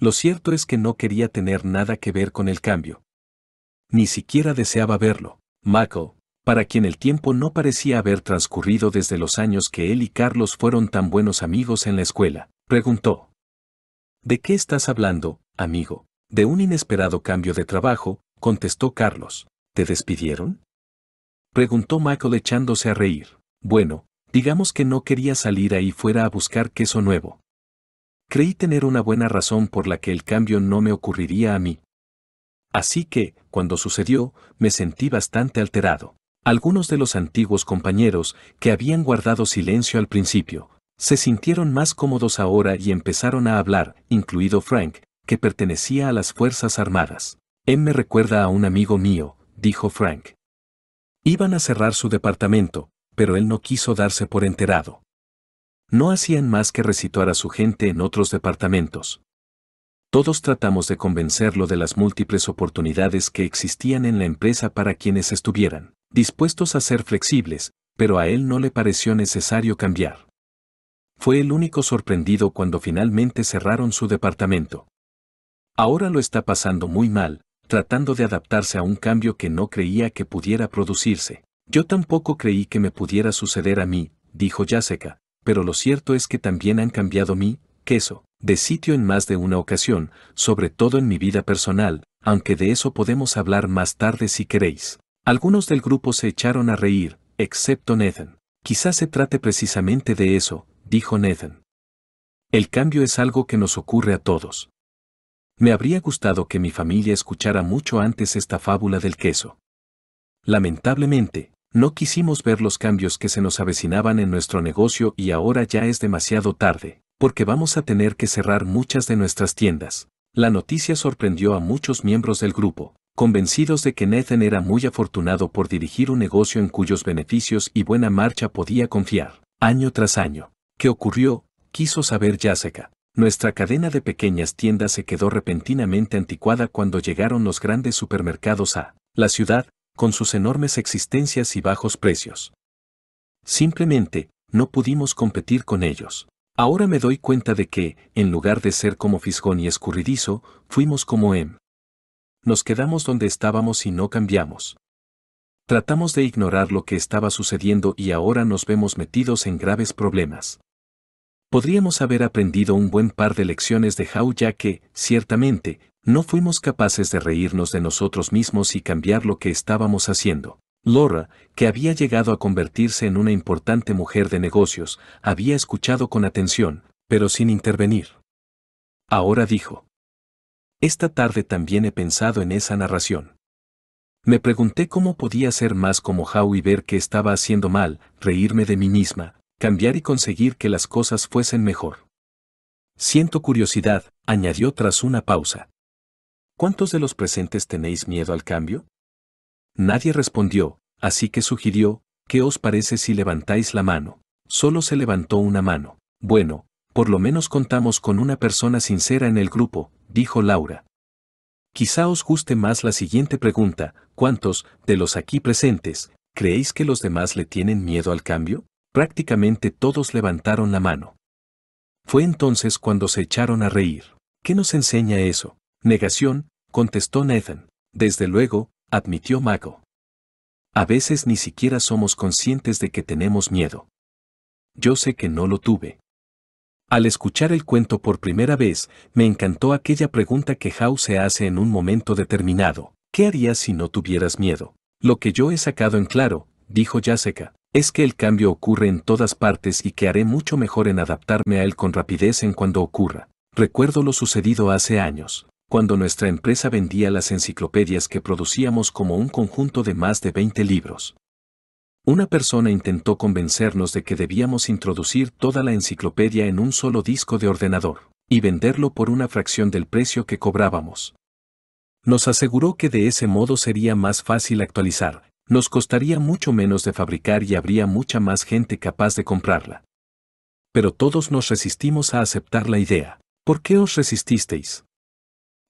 Lo cierto es que no quería tener nada que ver con el cambio. Ni siquiera deseaba verlo. Michael, para quien el tiempo no parecía haber transcurrido desde los años que él y Carlos fueron tan buenos amigos en la escuela, preguntó. ¿De qué estás hablando, amigo? De un inesperado cambio de trabajo, contestó Carlos. ¿Te despidieron? Preguntó Michael echándose a reír. Bueno, digamos que no quería salir ahí fuera a buscar queso nuevo. Creí tener una buena razón por la que el cambio no me ocurriría a mí. Así que, cuando sucedió, me sentí bastante alterado. Algunos de los antiguos compañeros, que habían guardado silencio al principio, se sintieron más cómodos ahora y empezaron a hablar, incluido Frank, que pertenecía a las Fuerzas Armadas. Él me recuerda a un amigo mío, dijo Frank. Iban a cerrar su departamento, pero él no quiso darse por enterado. No hacían más que recitar a su gente en otros departamentos. Todos tratamos de convencerlo de las múltiples oportunidades que existían en la empresa para quienes estuvieran dispuestos a ser flexibles, pero a él no le pareció necesario cambiar. Fue el único sorprendido cuando finalmente cerraron su departamento. Ahora lo está pasando muy mal, tratando de adaptarse a un cambio que no creía que pudiera producirse. Yo tampoco creí que me pudiera suceder a mí, dijo Yaseka, pero lo cierto es que también han cambiado mi queso de sitio en más de una ocasión, sobre todo en mi vida personal, aunque de eso podemos hablar más tarde si queréis. Algunos del grupo se echaron a reír, excepto Nathan. Quizás se trate precisamente de eso, dijo Nathan. El cambio es algo que nos ocurre a todos. Me habría gustado que mi familia escuchara mucho antes esta fábula del queso. Lamentablemente, no quisimos ver los cambios que se nos avecinaban en nuestro negocio y ahora ya es demasiado tarde, porque vamos a tener que cerrar muchas de nuestras tiendas. La noticia sorprendió a muchos miembros del grupo, convencidos de que Nathan era muy afortunado por dirigir un negocio en cuyos beneficios y buena marcha podía confiar. Año tras año, ¿qué ocurrió? Quiso saber Jessica. Nuestra cadena de pequeñas tiendas se quedó repentinamente anticuada cuando llegaron los grandes supermercados a la ciudad, con sus enormes existencias y bajos precios. Simplemente, no pudimos competir con ellos. Ahora me doy cuenta de que, en lugar de ser como fisgón y escurridizo, fuimos como M nos quedamos donde estábamos y no cambiamos. Tratamos de ignorar lo que estaba sucediendo y ahora nos vemos metidos en graves problemas. Podríamos haber aprendido un buen par de lecciones de How, ya que, ciertamente, no fuimos capaces de reírnos de nosotros mismos y cambiar lo que estábamos haciendo. Laura, que había llegado a convertirse en una importante mujer de negocios, había escuchado con atención, pero sin intervenir. Ahora dijo, esta tarde también he pensado en esa narración. Me pregunté cómo podía ser más como How y ver que estaba haciendo mal, reírme de mí misma, cambiar y conseguir que las cosas fuesen mejor. Siento curiosidad, añadió tras una pausa. ¿Cuántos de los presentes tenéis miedo al cambio? Nadie respondió, así que sugirió, ¿qué os parece si levantáis la mano? Solo se levantó una mano. Bueno, por lo menos contamos con una persona sincera en el grupo, dijo Laura. Quizá os guste más la siguiente pregunta, ¿cuántos, de los aquí presentes, creéis que los demás le tienen miedo al cambio? Prácticamente todos levantaron la mano. Fue entonces cuando se echaron a reír. ¿Qué nos enseña eso? Negación, contestó Nathan. Desde luego, admitió Mago. A veces ni siquiera somos conscientes de que tenemos miedo. Yo sé que no lo tuve. Al escuchar el cuento por primera vez, me encantó aquella pregunta que Howe se hace en un momento determinado. ¿Qué harías si no tuvieras miedo? Lo que yo he sacado en claro, dijo Jessica, es que el cambio ocurre en todas partes y que haré mucho mejor en adaptarme a él con rapidez en cuando ocurra. Recuerdo lo sucedido hace años, cuando nuestra empresa vendía las enciclopedias que producíamos como un conjunto de más de 20 libros. Una persona intentó convencernos de que debíamos introducir toda la enciclopedia en un solo disco de ordenador y venderlo por una fracción del precio que cobrábamos. Nos aseguró que de ese modo sería más fácil actualizar, nos costaría mucho menos de fabricar y habría mucha más gente capaz de comprarla. Pero todos nos resistimos a aceptar la idea. ¿Por qué os resististeis?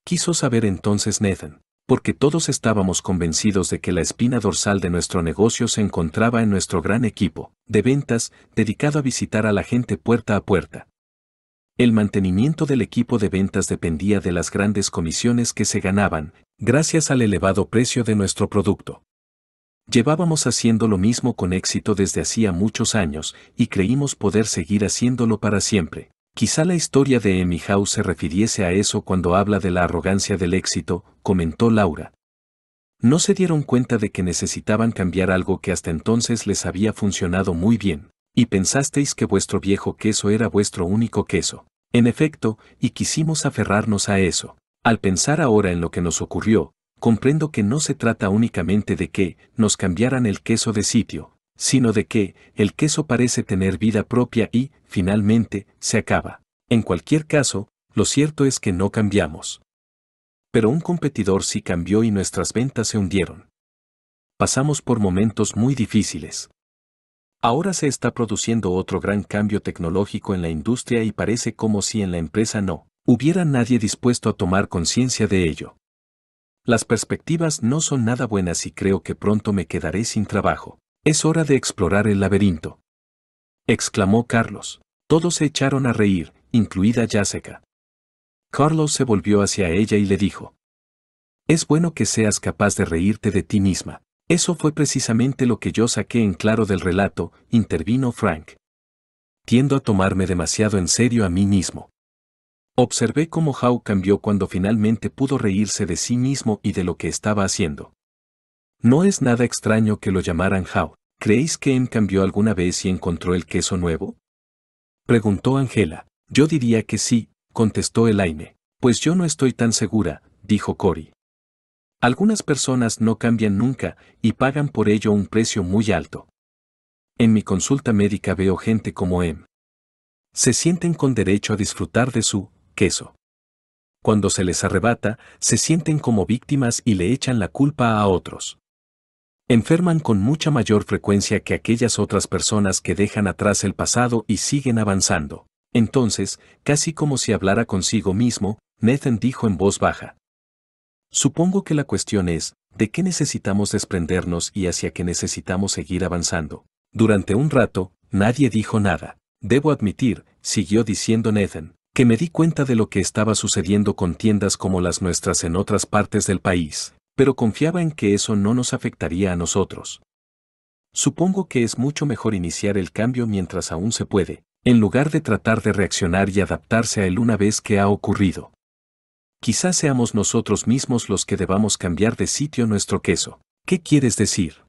Quiso saber entonces Nathan porque todos estábamos convencidos de que la espina dorsal de nuestro negocio se encontraba en nuestro gran equipo de ventas dedicado a visitar a la gente puerta a puerta. El mantenimiento del equipo de ventas dependía de las grandes comisiones que se ganaban, gracias al elevado precio de nuestro producto. Llevábamos haciendo lo mismo con éxito desde hacía muchos años y creímos poder seguir haciéndolo para siempre. Quizá la historia de Emmy House se refiriese a eso cuando habla de la arrogancia del éxito, comentó Laura. No se dieron cuenta de que necesitaban cambiar algo que hasta entonces les había funcionado muy bien, y pensasteis que vuestro viejo queso era vuestro único queso. En efecto, y quisimos aferrarnos a eso. Al pensar ahora en lo que nos ocurrió, comprendo que no se trata únicamente de que nos cambiaran el queso de sitio, sino de que el queso parece tener vida propia y, finalmente, se acaba. En cualquier caso, lo cierto es que no cambiamos. Pero un competidor sí cambió y nuestras ventas se hundieron. Pasamos por momentos muy difíciles. Ahora se está produciendo otro gran cambio tecnológico en la industria y parece como si en la empresa no hubiera nadie dispuesto a tomar conciencia de ello. Las perspectivas no son nada buenas y creo que pronto me quedaré sin trabajo. Es hora de explorar el laberinto. Exclamó Carlos. Todos se echaron a reír, incluida Jessica. Carlos se volvió hacia ella y le dijo. Es bueno que seas capaz de reírte de ti misma. Eso fue precisamente lo que yo saqué en claro del relato, intervino Frank. Tiendo a tomarme demasiado en serio a mí mismo. Observé cómo Howe cambió cuando finalmente pudo reírse de sí mismo y de lo que estaba haciendo. No es nada extraño que lo llamaran Howe. ¿Creéis que Em cambió alguna vez y encontró el queso nuevo? Preguntó Angela. Yo diría que sí, contestó Elaine. Pues yo no estoy tan segura, dijo Cory. Algunas personas no cambian nunca y pagan por ello un precio muy alto. En mi consulta médica veo gente como M. Em. Se sienten con derecho a disfrutar de su queso. Cuando se les arrebata, se sienten como víctimas y le echan la culpa a otros. Enferman con mucha mayor frecuencia que aquellas otras personas que dejan atrás el pasado y siguen avanzando. Entonces, casi como si hablara consigo mismo, Nathan dijo en voz baja. Supongo que la cuestión es, ¿de qué necesitamos desprendernos y hacia qué necesitamos seguir avanzando? Durante un rato, nadie dijo nada. Debo admitir, siguió diciendo Nathan, que me di cuenta de lo que estaba sucediendo con tiendas como las nuestras en otras partes del país pero confiaba en que eso no nos afectaría a nosotros. Supongo que es mucho mejor iniciar el cambio mientras aún se puede, en lugar de tratar de reaccionar y adaptarse a él una vez que ha ocurrido. Quizás seamos nosotros mismos los que debamos cambiar de sitio nuestro queso. ¿Qué quieres decir?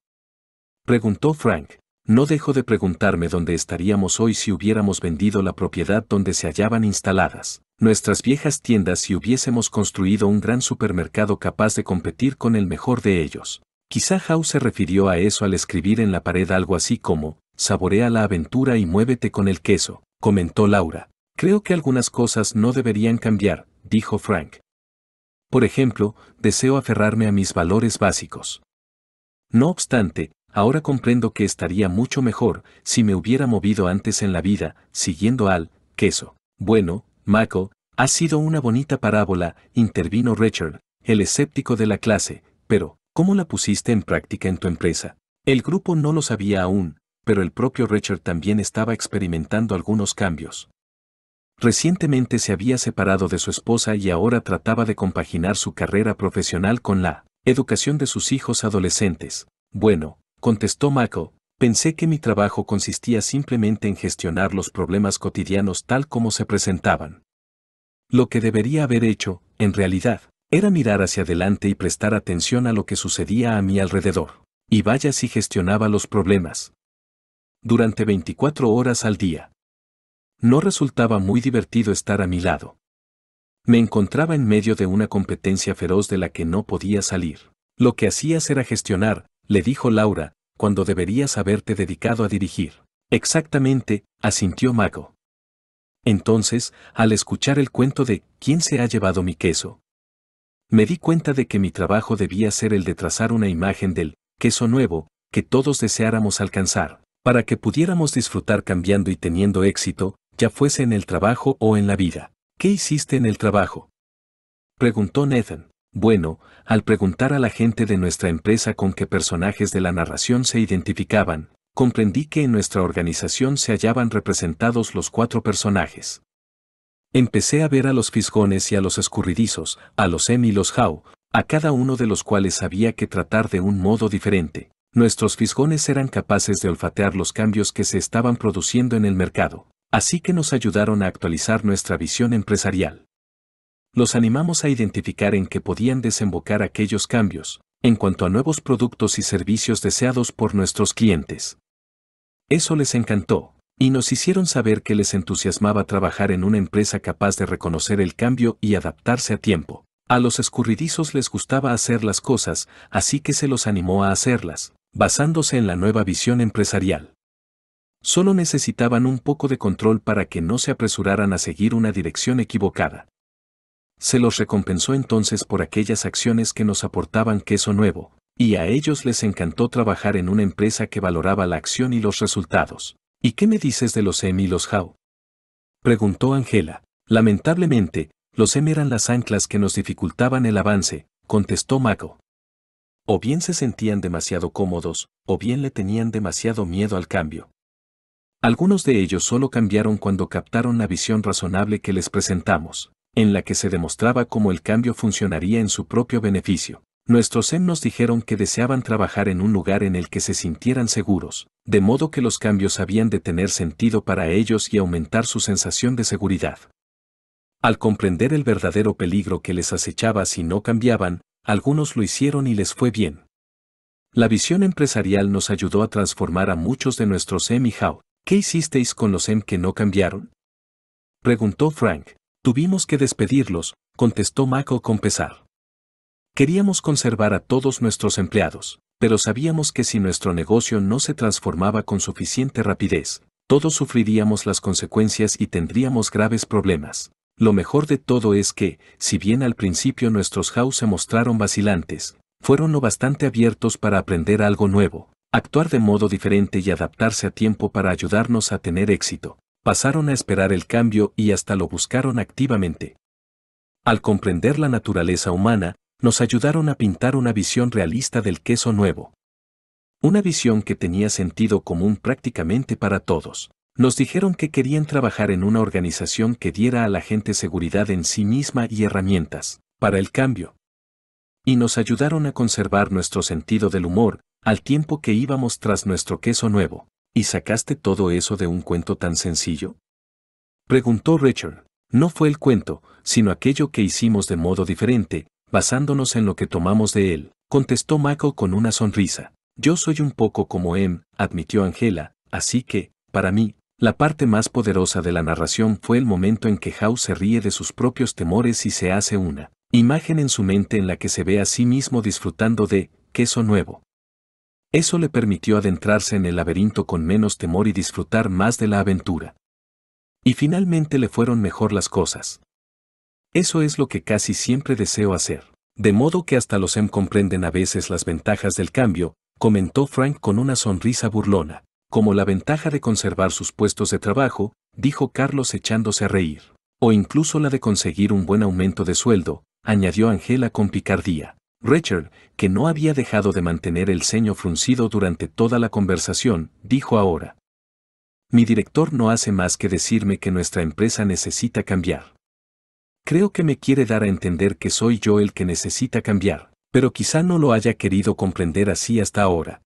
Preguntó Frank. No dejo de preguntarme dónde estaríamos hoy si hubiéramos vendido la propiedad donde se hallaban instaladas nuestras viejas tiendas si hubiésemos construido un gran supermercado capaz de competir con el mejor de ellos. Quizá House se refirió a eso al escribir en la pared algo así como, saborea la aventura y muévete con el queso, comentó Laura. Creo que algunas cosas no deberían cambiar, dijo Frank. Por ejemplo, deseo aferrarme a mis valores básicos. No obstante, ahora comprendo que estaría mucho mejor si me hubiera movido antes en la vida, siguiendo al queso. Bueno, Michael, ha sido una bonita parábola, intervino Richard, el escéptico de la clase, pero, ¿cómo la pusiste en práctica en tu empresa? El grupo no lo sabía aún, pero el propio Richard también estaba experimentando algunos cambios. Recientemente se había separado de su esposa y ahora trataba de compaginar su carrera profesional con la educación de sus hijos adolescentes. Bueno, contestó Michael, pensé que mi trabajo consistía simplemente en gestionar los problemas cotidianos tal como se presentaban. Lo que debería haber hecho, en realidad, era mirar hacia adelante y prestar atención a lo que sucedía a mi alrededor. Y vaya si gestionaba los problemas. Durante 24 horas al día. No resultaba muy divertido estar a mi lado. Me encontraba en medio de una competencia feroz de la que no podía salir. Lo que hacías era gestionar, le dijo Laura, cuando deberías haberte dedicado a dirigir. Exactamente, asintió Mago. Entonces, al escuchar el cuento de ¿Quién se ha llevado mi queso? Me di cuenta de que mi trabajo debía ser el de trazar una imagen del queso nuevo que todos deseáramos alcanzar, para que pudiéramos disfrutar cambiando y teniendo éxito, ya fuese en el trabajo o en la vida. ¿Qué hiciste en el trabajo? Preguntó Nathan. Bueno, al preguntar a la gente de nuestra empresa con qué personajes de la narración se identificaban, comprendí que en nuestra organización se hallaban representados los cuatro personajes. Empecé a ver a los fisgones y a los escurridizos, a los M y los How, a cada uno de los cuales había que tratar de un modo diferente. Nuestros fisgones eran capaces de olfatear los cambios que se estaban produciendo en el mercado, así que nos ayudaron a actualizar nuestra visión empresarial los animamos a identificar en qué podían desembocar aquellos cambios, en cuanto a nuevos productos y servicios deseados por nuestros clientes. Eso les encantó, y nos hicieron saber que les entusiasmaba trabajar en una empresa capaz de reconocer el cambio y adaptarse a tiempo. A los escurridizos les gustaba hacer las cosas, así que se los animó a hacerlas, basándose en la nueva visión empresarial. Solo necesitaban un poco de control para que no se apresuraran a seguir una dirección equivocada. Se los recompensó entonces por aquellas acciones que nos aportaban queso nuevo, y a ellos les encantó trabajar en una empresa que valoraba la acción y los resultados. ¿Y qué me dices de los M y los How? Preguntó Angela. Lamentablemente, los M eran las anclas que nos dificultaban el avance, contestó Mako. O bien se sentían demasiado cómodos, o bien le tenían demasiado miedo al cambio. Algunos de ellos solo cambiaron cuando captaron la visión razonable que les presentamos en la que se demostraba cómo el cambio funcionaría en su propio beneficio. Nuestros m nos dijeron que deseaban trabajar en un lugar en el que se sintieran seguros, de modo que los cambios habían de tener sentido para ellos y aumentar su sensación de seguridad. Al comprender el verdadero peligro que les acechaba si no cambiaban, algunos lo hicieron y les fue bien. La visión empresarial nos ayudó a transformar a muchos de nuestros m y How. ¿Qué hicisteis con los m que no cambiaron? Preguntó Frank. Tuvimos que despedirlos, contestó Mako con pesar. Queríamos conservar a todos nuestros empleados, pero sabíamos que si nuestro negocio no se transformaba con suficiente rapidez, todos sufriríamos las consecuencias y tendríamos graves problemas. Lo mejor de todo es que, si bien al principio nuestros house se mostraron vacilantes, fueron lo bastante abiertos para aprender algo nuevo, actuar de modo diferente y adaptarse a tiempo para ayudarnos a tener éxito pasaron a esperar el cambio y hasta lo buscaron activamente. Al comprender la naturaleza humana, nos ayudaron a pintar una visión realista del queso nuevo. Una visión que tenía sentido común prácticamente para todos. Nos dijeron que querían trabajar en una organización que diera a la gente seguridad en sí misma y herramientas para el cambio. Y nos ayudaron a conservar nuestro sentido del humor, al tiempo que íbamos tras nuestro queso nuevo. ¿Y sacaste todo eso de un cuento tan sencillo? Preguntó Richard. No fue el cuento, sino aquello que hicimos de modo diferente, basándonos en lo que tomamos de él, contestó Michael con una sonrisa. Yo soy un poco como Em, admitió Angela, así que, para mí, la parte más poderosa de la narración fue el momento en que House se ríe de sus propios temores y se hace una imagen en su mente en la que se ve a sí mismo disfrutando de queso nuevo. Eso le permitió adentrarse en el laberinto con menos temor y disfrutar más de la aventura. Y finalmente le fueron mejor las cosas. Eso es lo que casi siempre deseo hacer. De modo que hasta los M comprenden a veces las ventajas del cambio, comentó Frank con una sonrisa burlona. Como la ventaja de conservar sus puestos de trabajo, dijo Carlos echándose a reír. O incluso la de conseguir un buen aumento de sueldo, añadió Angela con picardía. Richard, que no había dejado de mantener el ceño fruncido durante toda la conversación, dijo ahora. Mi director no hace más que decirme que nuestra empresa necesita cambiar. Creo que me quiere dar a entender que soy yo el que necesita cambiar, pero quizá no lo haya querido comprender así hasta ahora.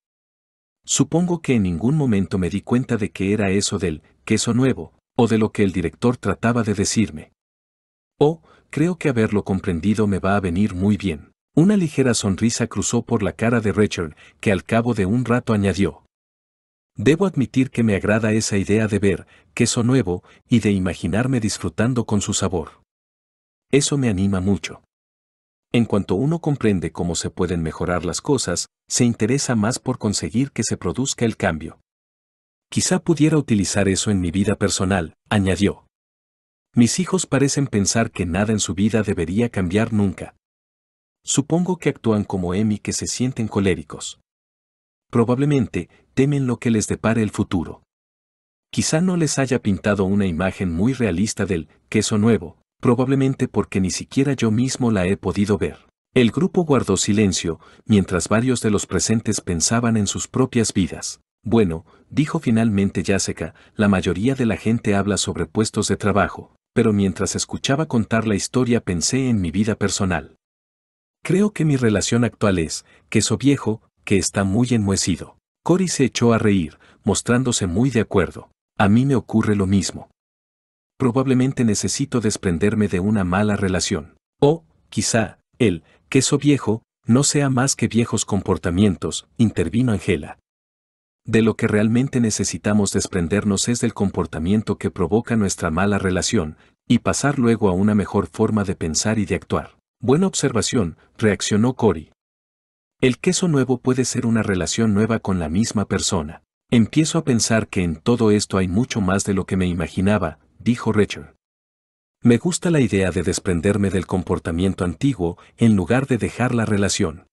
Supongo que en ningún momento me di cuenta de que era eso del queso nuevo, o de lo que el director trataba de decirme. Oh, creo que haberlo comprendido me va a venir muy bien. Una ligera sonrisa cruzó por la cara de Richard, que al cabo de un rato añadió. Debo admitir que me agrada esa idea de ver queso nuevo y de imaginarme disfrutando con su sabor. Eso me anima mucho. En cuanto uno comprende cómo se pueden mejorar las cosas, se interesa más por conseguir que se produzca el cambio. Quizá pudiera utilizar eso en mi vida personal, añadió. Mis hijos parecen pensar que nada en su vida debería cambiar nunca. Supongo que actúan como Emi que se sienten coléricos. Probablemente temen lo que les depare el futuro. Quizá no les haya pintado una imagen muy realista del queso nuevo, probablemente porque ni siquiera yo mismo la he podido ver. El grupo guardó silencio, mientras varios de los presentes pensaban en sus propias vidas. Bueno, dijo finalmente Jessica, la mayoría de la gente habla sobre puestos de trabajo, pero mientras escuchaba contar la historia pensé en mi vida personal. Creo que mi relación actual es, queso viejo, que está muy enmohecido. Cory se echó a reír, mostrándose muy de acuerdo. A mí me ocurre lo mismo. Probablemente necesito desprenderme de una mala relación. O, quizá, el queso viejo no sea más que viejos comportamientos, intervino Angela. De lo que realmente necesitamos desprendernos es del comportamiento que provoca nuestra mala relación, y pasar luego a una mejor forma de pensar y de actuar. Buena observación, reaccionó Cory. El queso nuevo puede ser una relación nueva con la misma persona. Empiezo a pensar que en todo esto hay mucho más de lo que me imaginaba, dijo Rachel. Me gusta la idea de desprenderme del comportamiento antiguo en lugar de dejar la relación.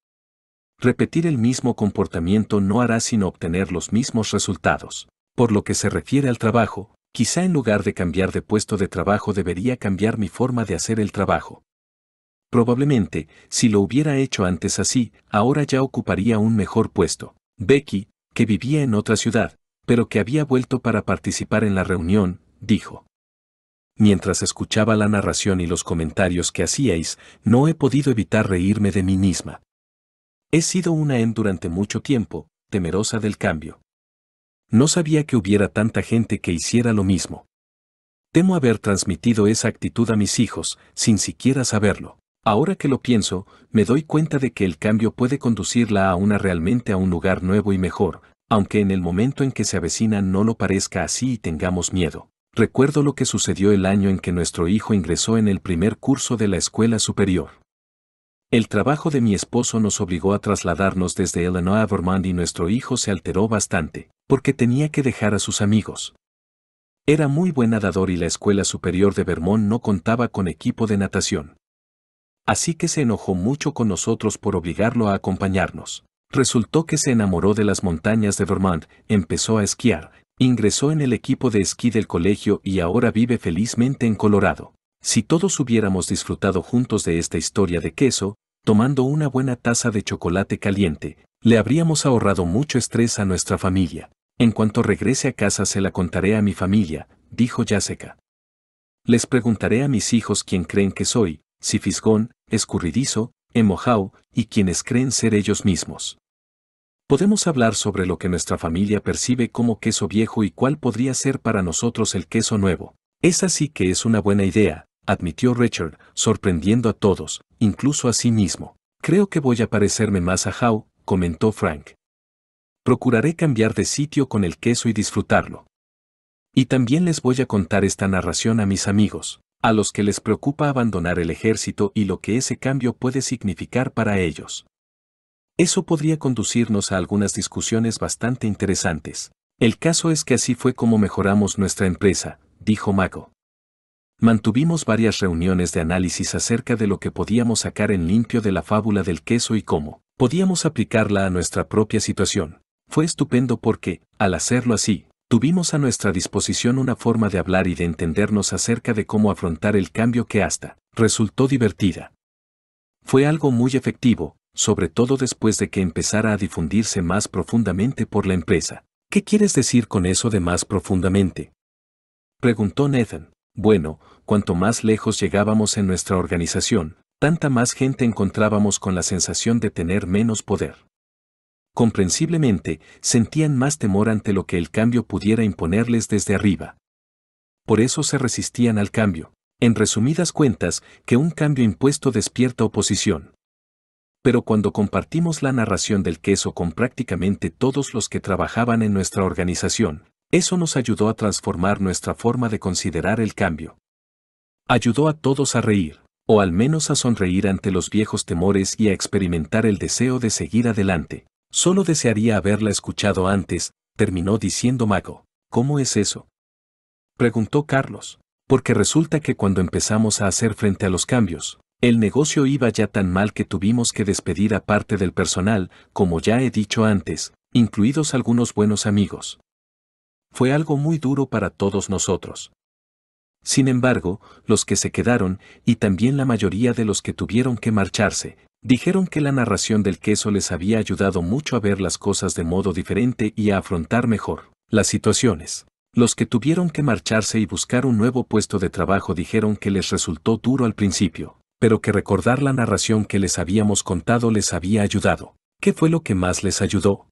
Repetir el mismo comportamiento no hará sino obtener los mismos resultados. Por lo que se refiere al trabajo, quizá en lugar de cambiar de puesto de trabajo debería cambiar mi forma de hacer el trabajo. Probablemente, si lo hubiera hecho antes así, ahora ya ocuparía un mejor puesto. Becky, que vivía en otra ciudad, pero que había vuelto para participar en la reunión, dijo. Mientras escuchaba la narración y los comentarios que hacíais, no he podido evitar reírme de mí misma. He sido una en durante mucho tiempo, temerosa del cambio. No sabía que hubiera tanta gente que hiciera lo mismo. Temo haber transmitido esa actitud a mis hijos, sin siquiera saberlo. Ahora que lo pienso, me doy cuenta de que el cambio puede conducirla a una realmente a un lugar nuevo y mejor, aunque en el momento en que se avecina no lo parezca así y tengamos miedo. Recuerdo lo que sucedió el año en que nuestro hijo ingresó en el primer curso de la escuela superior. El trabajo de mi esposo nos obligó a trasladarnos desde Illinois a Vermont y nuestro hijo se alteró bastante, porque tenía que dejar a sus amigos. Era muy buen nadador y la escuela superior de Vermont no contaba con equipo de natación así que se enojó mucho con nosotros por obligarlo a acompañarnos. Resultó que se enamoró de las montañas de Vermont, empezó a esquiar, ingresó en el equipo de esquí del colegio y ahora vive felizmente en Colorado. Si todos hubiéramos disfrutado juntos de esta historia de queso, tomando una buena taza de chocolate caliente, le habríamos ahorrado mucho estrés a nuestra familia. En cuanto regrese a casa se la contaré a mi familia, dijo Jessica. Les preguntaré a mis hijos quién creen que soy, si Fisgón, escurridizo, mojao y quienes creen ser ellos mismos. Podemos hablar sobre lo que nuestra familia percibe como queso viejo y cuál podría ser para nosotros el queso nuevo. Es así que es una buena idea, admitió Richard, sorprendiendo a todos, incluso a sí mismo. Creo que voy a parecerme más a Howe, comentó Frank. Procuraré cambiar de sitio con el queso y disfrutarlo. Y también les voy a contar esta narración a mis amigos a los que les preocupa abandonar el ejército y lo que ese cambio puede significar para ellos. Eso podría conducirnos a algunas discusiones bastante interesantes. El caso es que así fue como mejoramos nuestra empresa, dijo Mago. Mantuvimos varias reuniones de análisis acerca de lo que podíamos sacar en limpio de la fábula del queso y cómo podíamos aplicarla a nuestra propia situación. Fue estupendo porque, al hacerlo así, tuvimos a nuestra disposición una forma de hablar y de entendernos acerca de cómo afrontar el cambio que hasta resultó divertida. Fue algo muy efectivo, sobre todo después de que empezara a difundirse más profundamente por la empresa. ¿Qué quieres decir con eso de más profundamente? Preguntó Nathan. Bueno, cuanto más lejos llegábamos en nuestra organización, tanta más gente encontrábamos con la sensación de tener menos poder comprensiblemente, sentían más temor ante lo que el cambio pudiera imponerles desde arriba. Por eso se resistían al cambio. En resumidas cuentas, que un cambio impuesto despierta oposición. Pero cuando compartimos la narración del queso con prácticamente todos los que trabajaban en nuestra organización, eso nos ayudó a transformar nuestra forma de considerar el cambio. Ayudó a todos a reír, o al menos a sonreír ante los viejos temores y a experimentar el deseo de seguir adelante. Solo desearía haberla escuchado antes, terminó diciendo Mago. ¿Cómo es eso? Preguntó Carlos. Porque resulta que cuando empezamos a hacer frente a los cambios, el negocio iba ya tan mal que tuvimos que despedir a parte del personal, como ya he dicho antes, incluidos algunos buenos amigos. Fue algo muy duro para todos nosotros. Sin embargo, los que se quedaron, y también la mayoría de los que tuvieron que marcharse, Dijeron que la narración del queso les había ayudado mucho a ver las cosas de modo diferente y a afrontar mejor las situaciones. Los que tuvieron que marcharse y buscar un nuevo puesto de trabajo dijeron que les resultó duro al principio, pero que recordar la narración que les habíamos contado les había ayudado. ¿Qué fue lo que más les ayudó?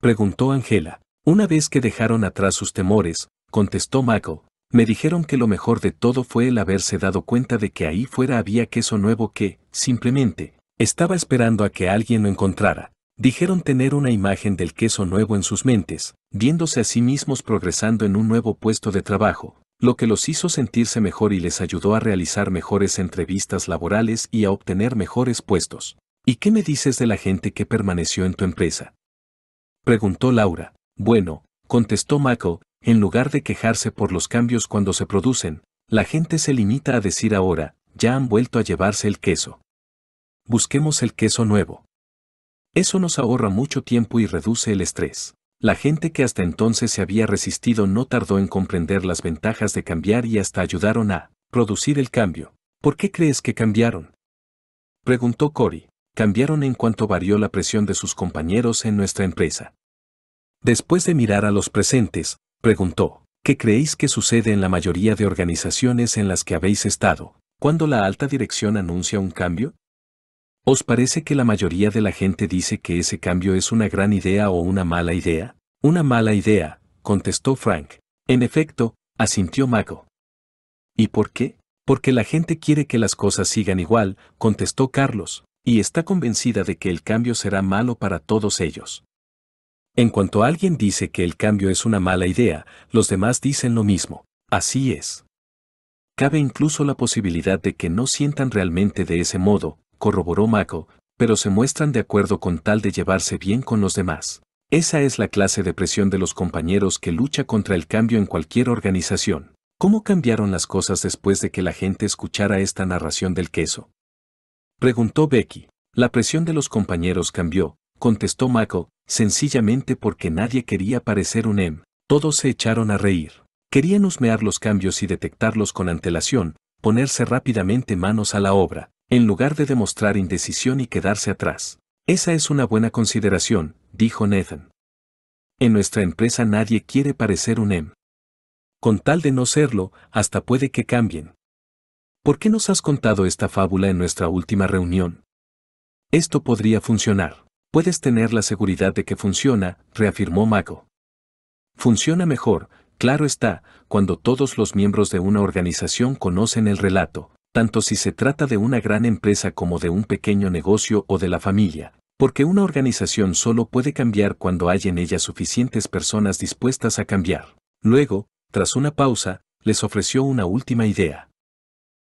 Preguntó Angela. Una vez que dejaron atrás sus temores, contestó Michael, me dijeron que lo mejor de todo fue el haberse dado cuenta de que ahí fuera había queso nuevo que, simplemente, estaba esperando a que alguien lo encontrara. Dijeron tener una imagen del queso nuevo en sus mentes, viéndose a sí mismos progresando en un nuevo puesto de trabajo, lo que los hizo sentirse mejor y les ayudó a realizar mejores entrevistas laborales y a obtener mejores puestos. ¿Y qué me dices de la gente que permaneció en tu empresa? Preguntó Laura. Bueno, contestó Michael, en lugar de quejarse por los cambios cuando se producen, la gente se limita a decir ahora, ya han vuelto a llevarse el queso. Busquemos el queso nuevo. Eso nos ahorra mucho tiempo y reduce el estrés. La gente que hasta entonces se había resistido no tardó en comprender las ventajas de cambiar y hasta ayudaron a producir el cambio. ¿Por qué crees que cambiaron? Preguntó Cory. Cambiaron en cuanto varió la presión de sus compañeros en nuestra empresa. Después de mirar a los presentes, Preguntó, ¿qué creéis que sucede en la mayoría de organizaciones en las que habéis estado, cuando la alta dirección anuncia un cambio? ¿Os parece que la mayoría de la gente dice que ese cambio es una gran idea o una mala idea? Una mala idea, contestó Frank. En efecto, asintió Mago. ¿Y por qué? Porque la gente quiere que las cosas sigan igual, contestó Carlos, y está convencida de que el cambio será malo para todos ellos. En cuanto alguien dice que el cambio es una mala idea, los demás dicen lo mismo. Así es. Cabe incluso la posibilidad de que no sientan realmente de ese modo, corroboró Mako, pero se muestran de acuerdo con tal de llevarse bien con los demás. Esa es la clase de presión de los compañeros que lucha contra el cambio en cualquier organización. ¿Cómo cambiaron las cosas después de que la gente escuchara esta narración del queso? Preguntó Becky. La presión de los compañeros cambió, contestó Mako, sencillamente porque nadie quería parecer un M. Todos se echaron a reír. Querían husmear los cambios y detectarlos con antelación, ponerse rápidamente manos a la obra, en lugar de demostrar indecisión y quedarse atrás. Esa es una buena consideración, dijo Nathan. En nuestra empresa nadie quiere parecer un M. Con tal de no serlo, hasta puede que cambien. ¿Por qué nos has contado esta fábula en nuestra última reunión? Esto podría funcionar. Puedes tener la seguridad de que funciona, reafirmó Mago. Funciona mejor, claro está, cuando todos los miembros de una organización conocen el relato, tanto si se trata de una gran empresa como de un pequeño negocio o de la familia, porque una organización solo puede cambiar cuando hay en ella suficientes personas dispuestas a cambiar. Luego, tras una pausa, les ofreció una última idea.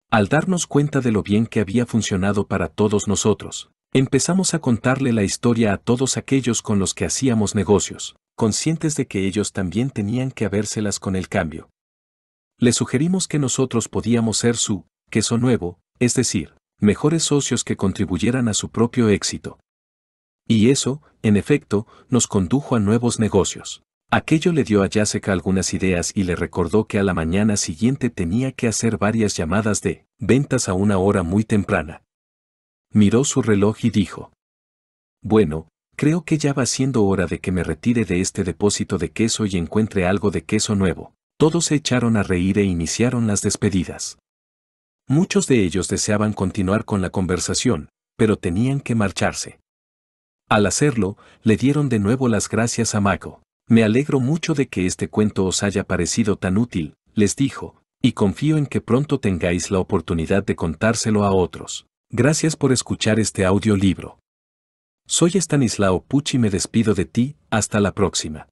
Al darnos cuenta de lo bien que había funcionado para todos nosotros, Empezamos a contarle la historia a todos aquellos con los que hacíamos negocios, conscientes de que ellos también tenían que habérselas con el cambio. Le sugerimos que nosotros podíamos ser su queso nuevo, es decir, mejores socios que contribuyeran a su propio éxito. Y eso, en efecto, nos condujo a nuevos negocios. Aquello le dio a Jacek algunas ideas y le recordó que a la mañana siguiente tenía que hacer varias llamadas de ventas a una hora muy temprana miró su reloj y dijo. Bueno, creo que ya va siendo hora de que me retire de este depósito de queso y encuentre algo de queso nuevo. Todos se echaron a reír e iniciaron las despedidas. Muchos de ellos deseaban continuar con la conversación, pero tenían que marcharse. Al hacerlo, le dieron de nuevo las gracias a Mago. Me alegro mucho de que este cuento os haya parecido tan útil, les dijo, y confío en que pronto tengáis la oportunidad de contárselo a otros. Gracias por escuchar este audiolibro. Soy Stanislao Pucci y me despido de ti, hasta la próxima.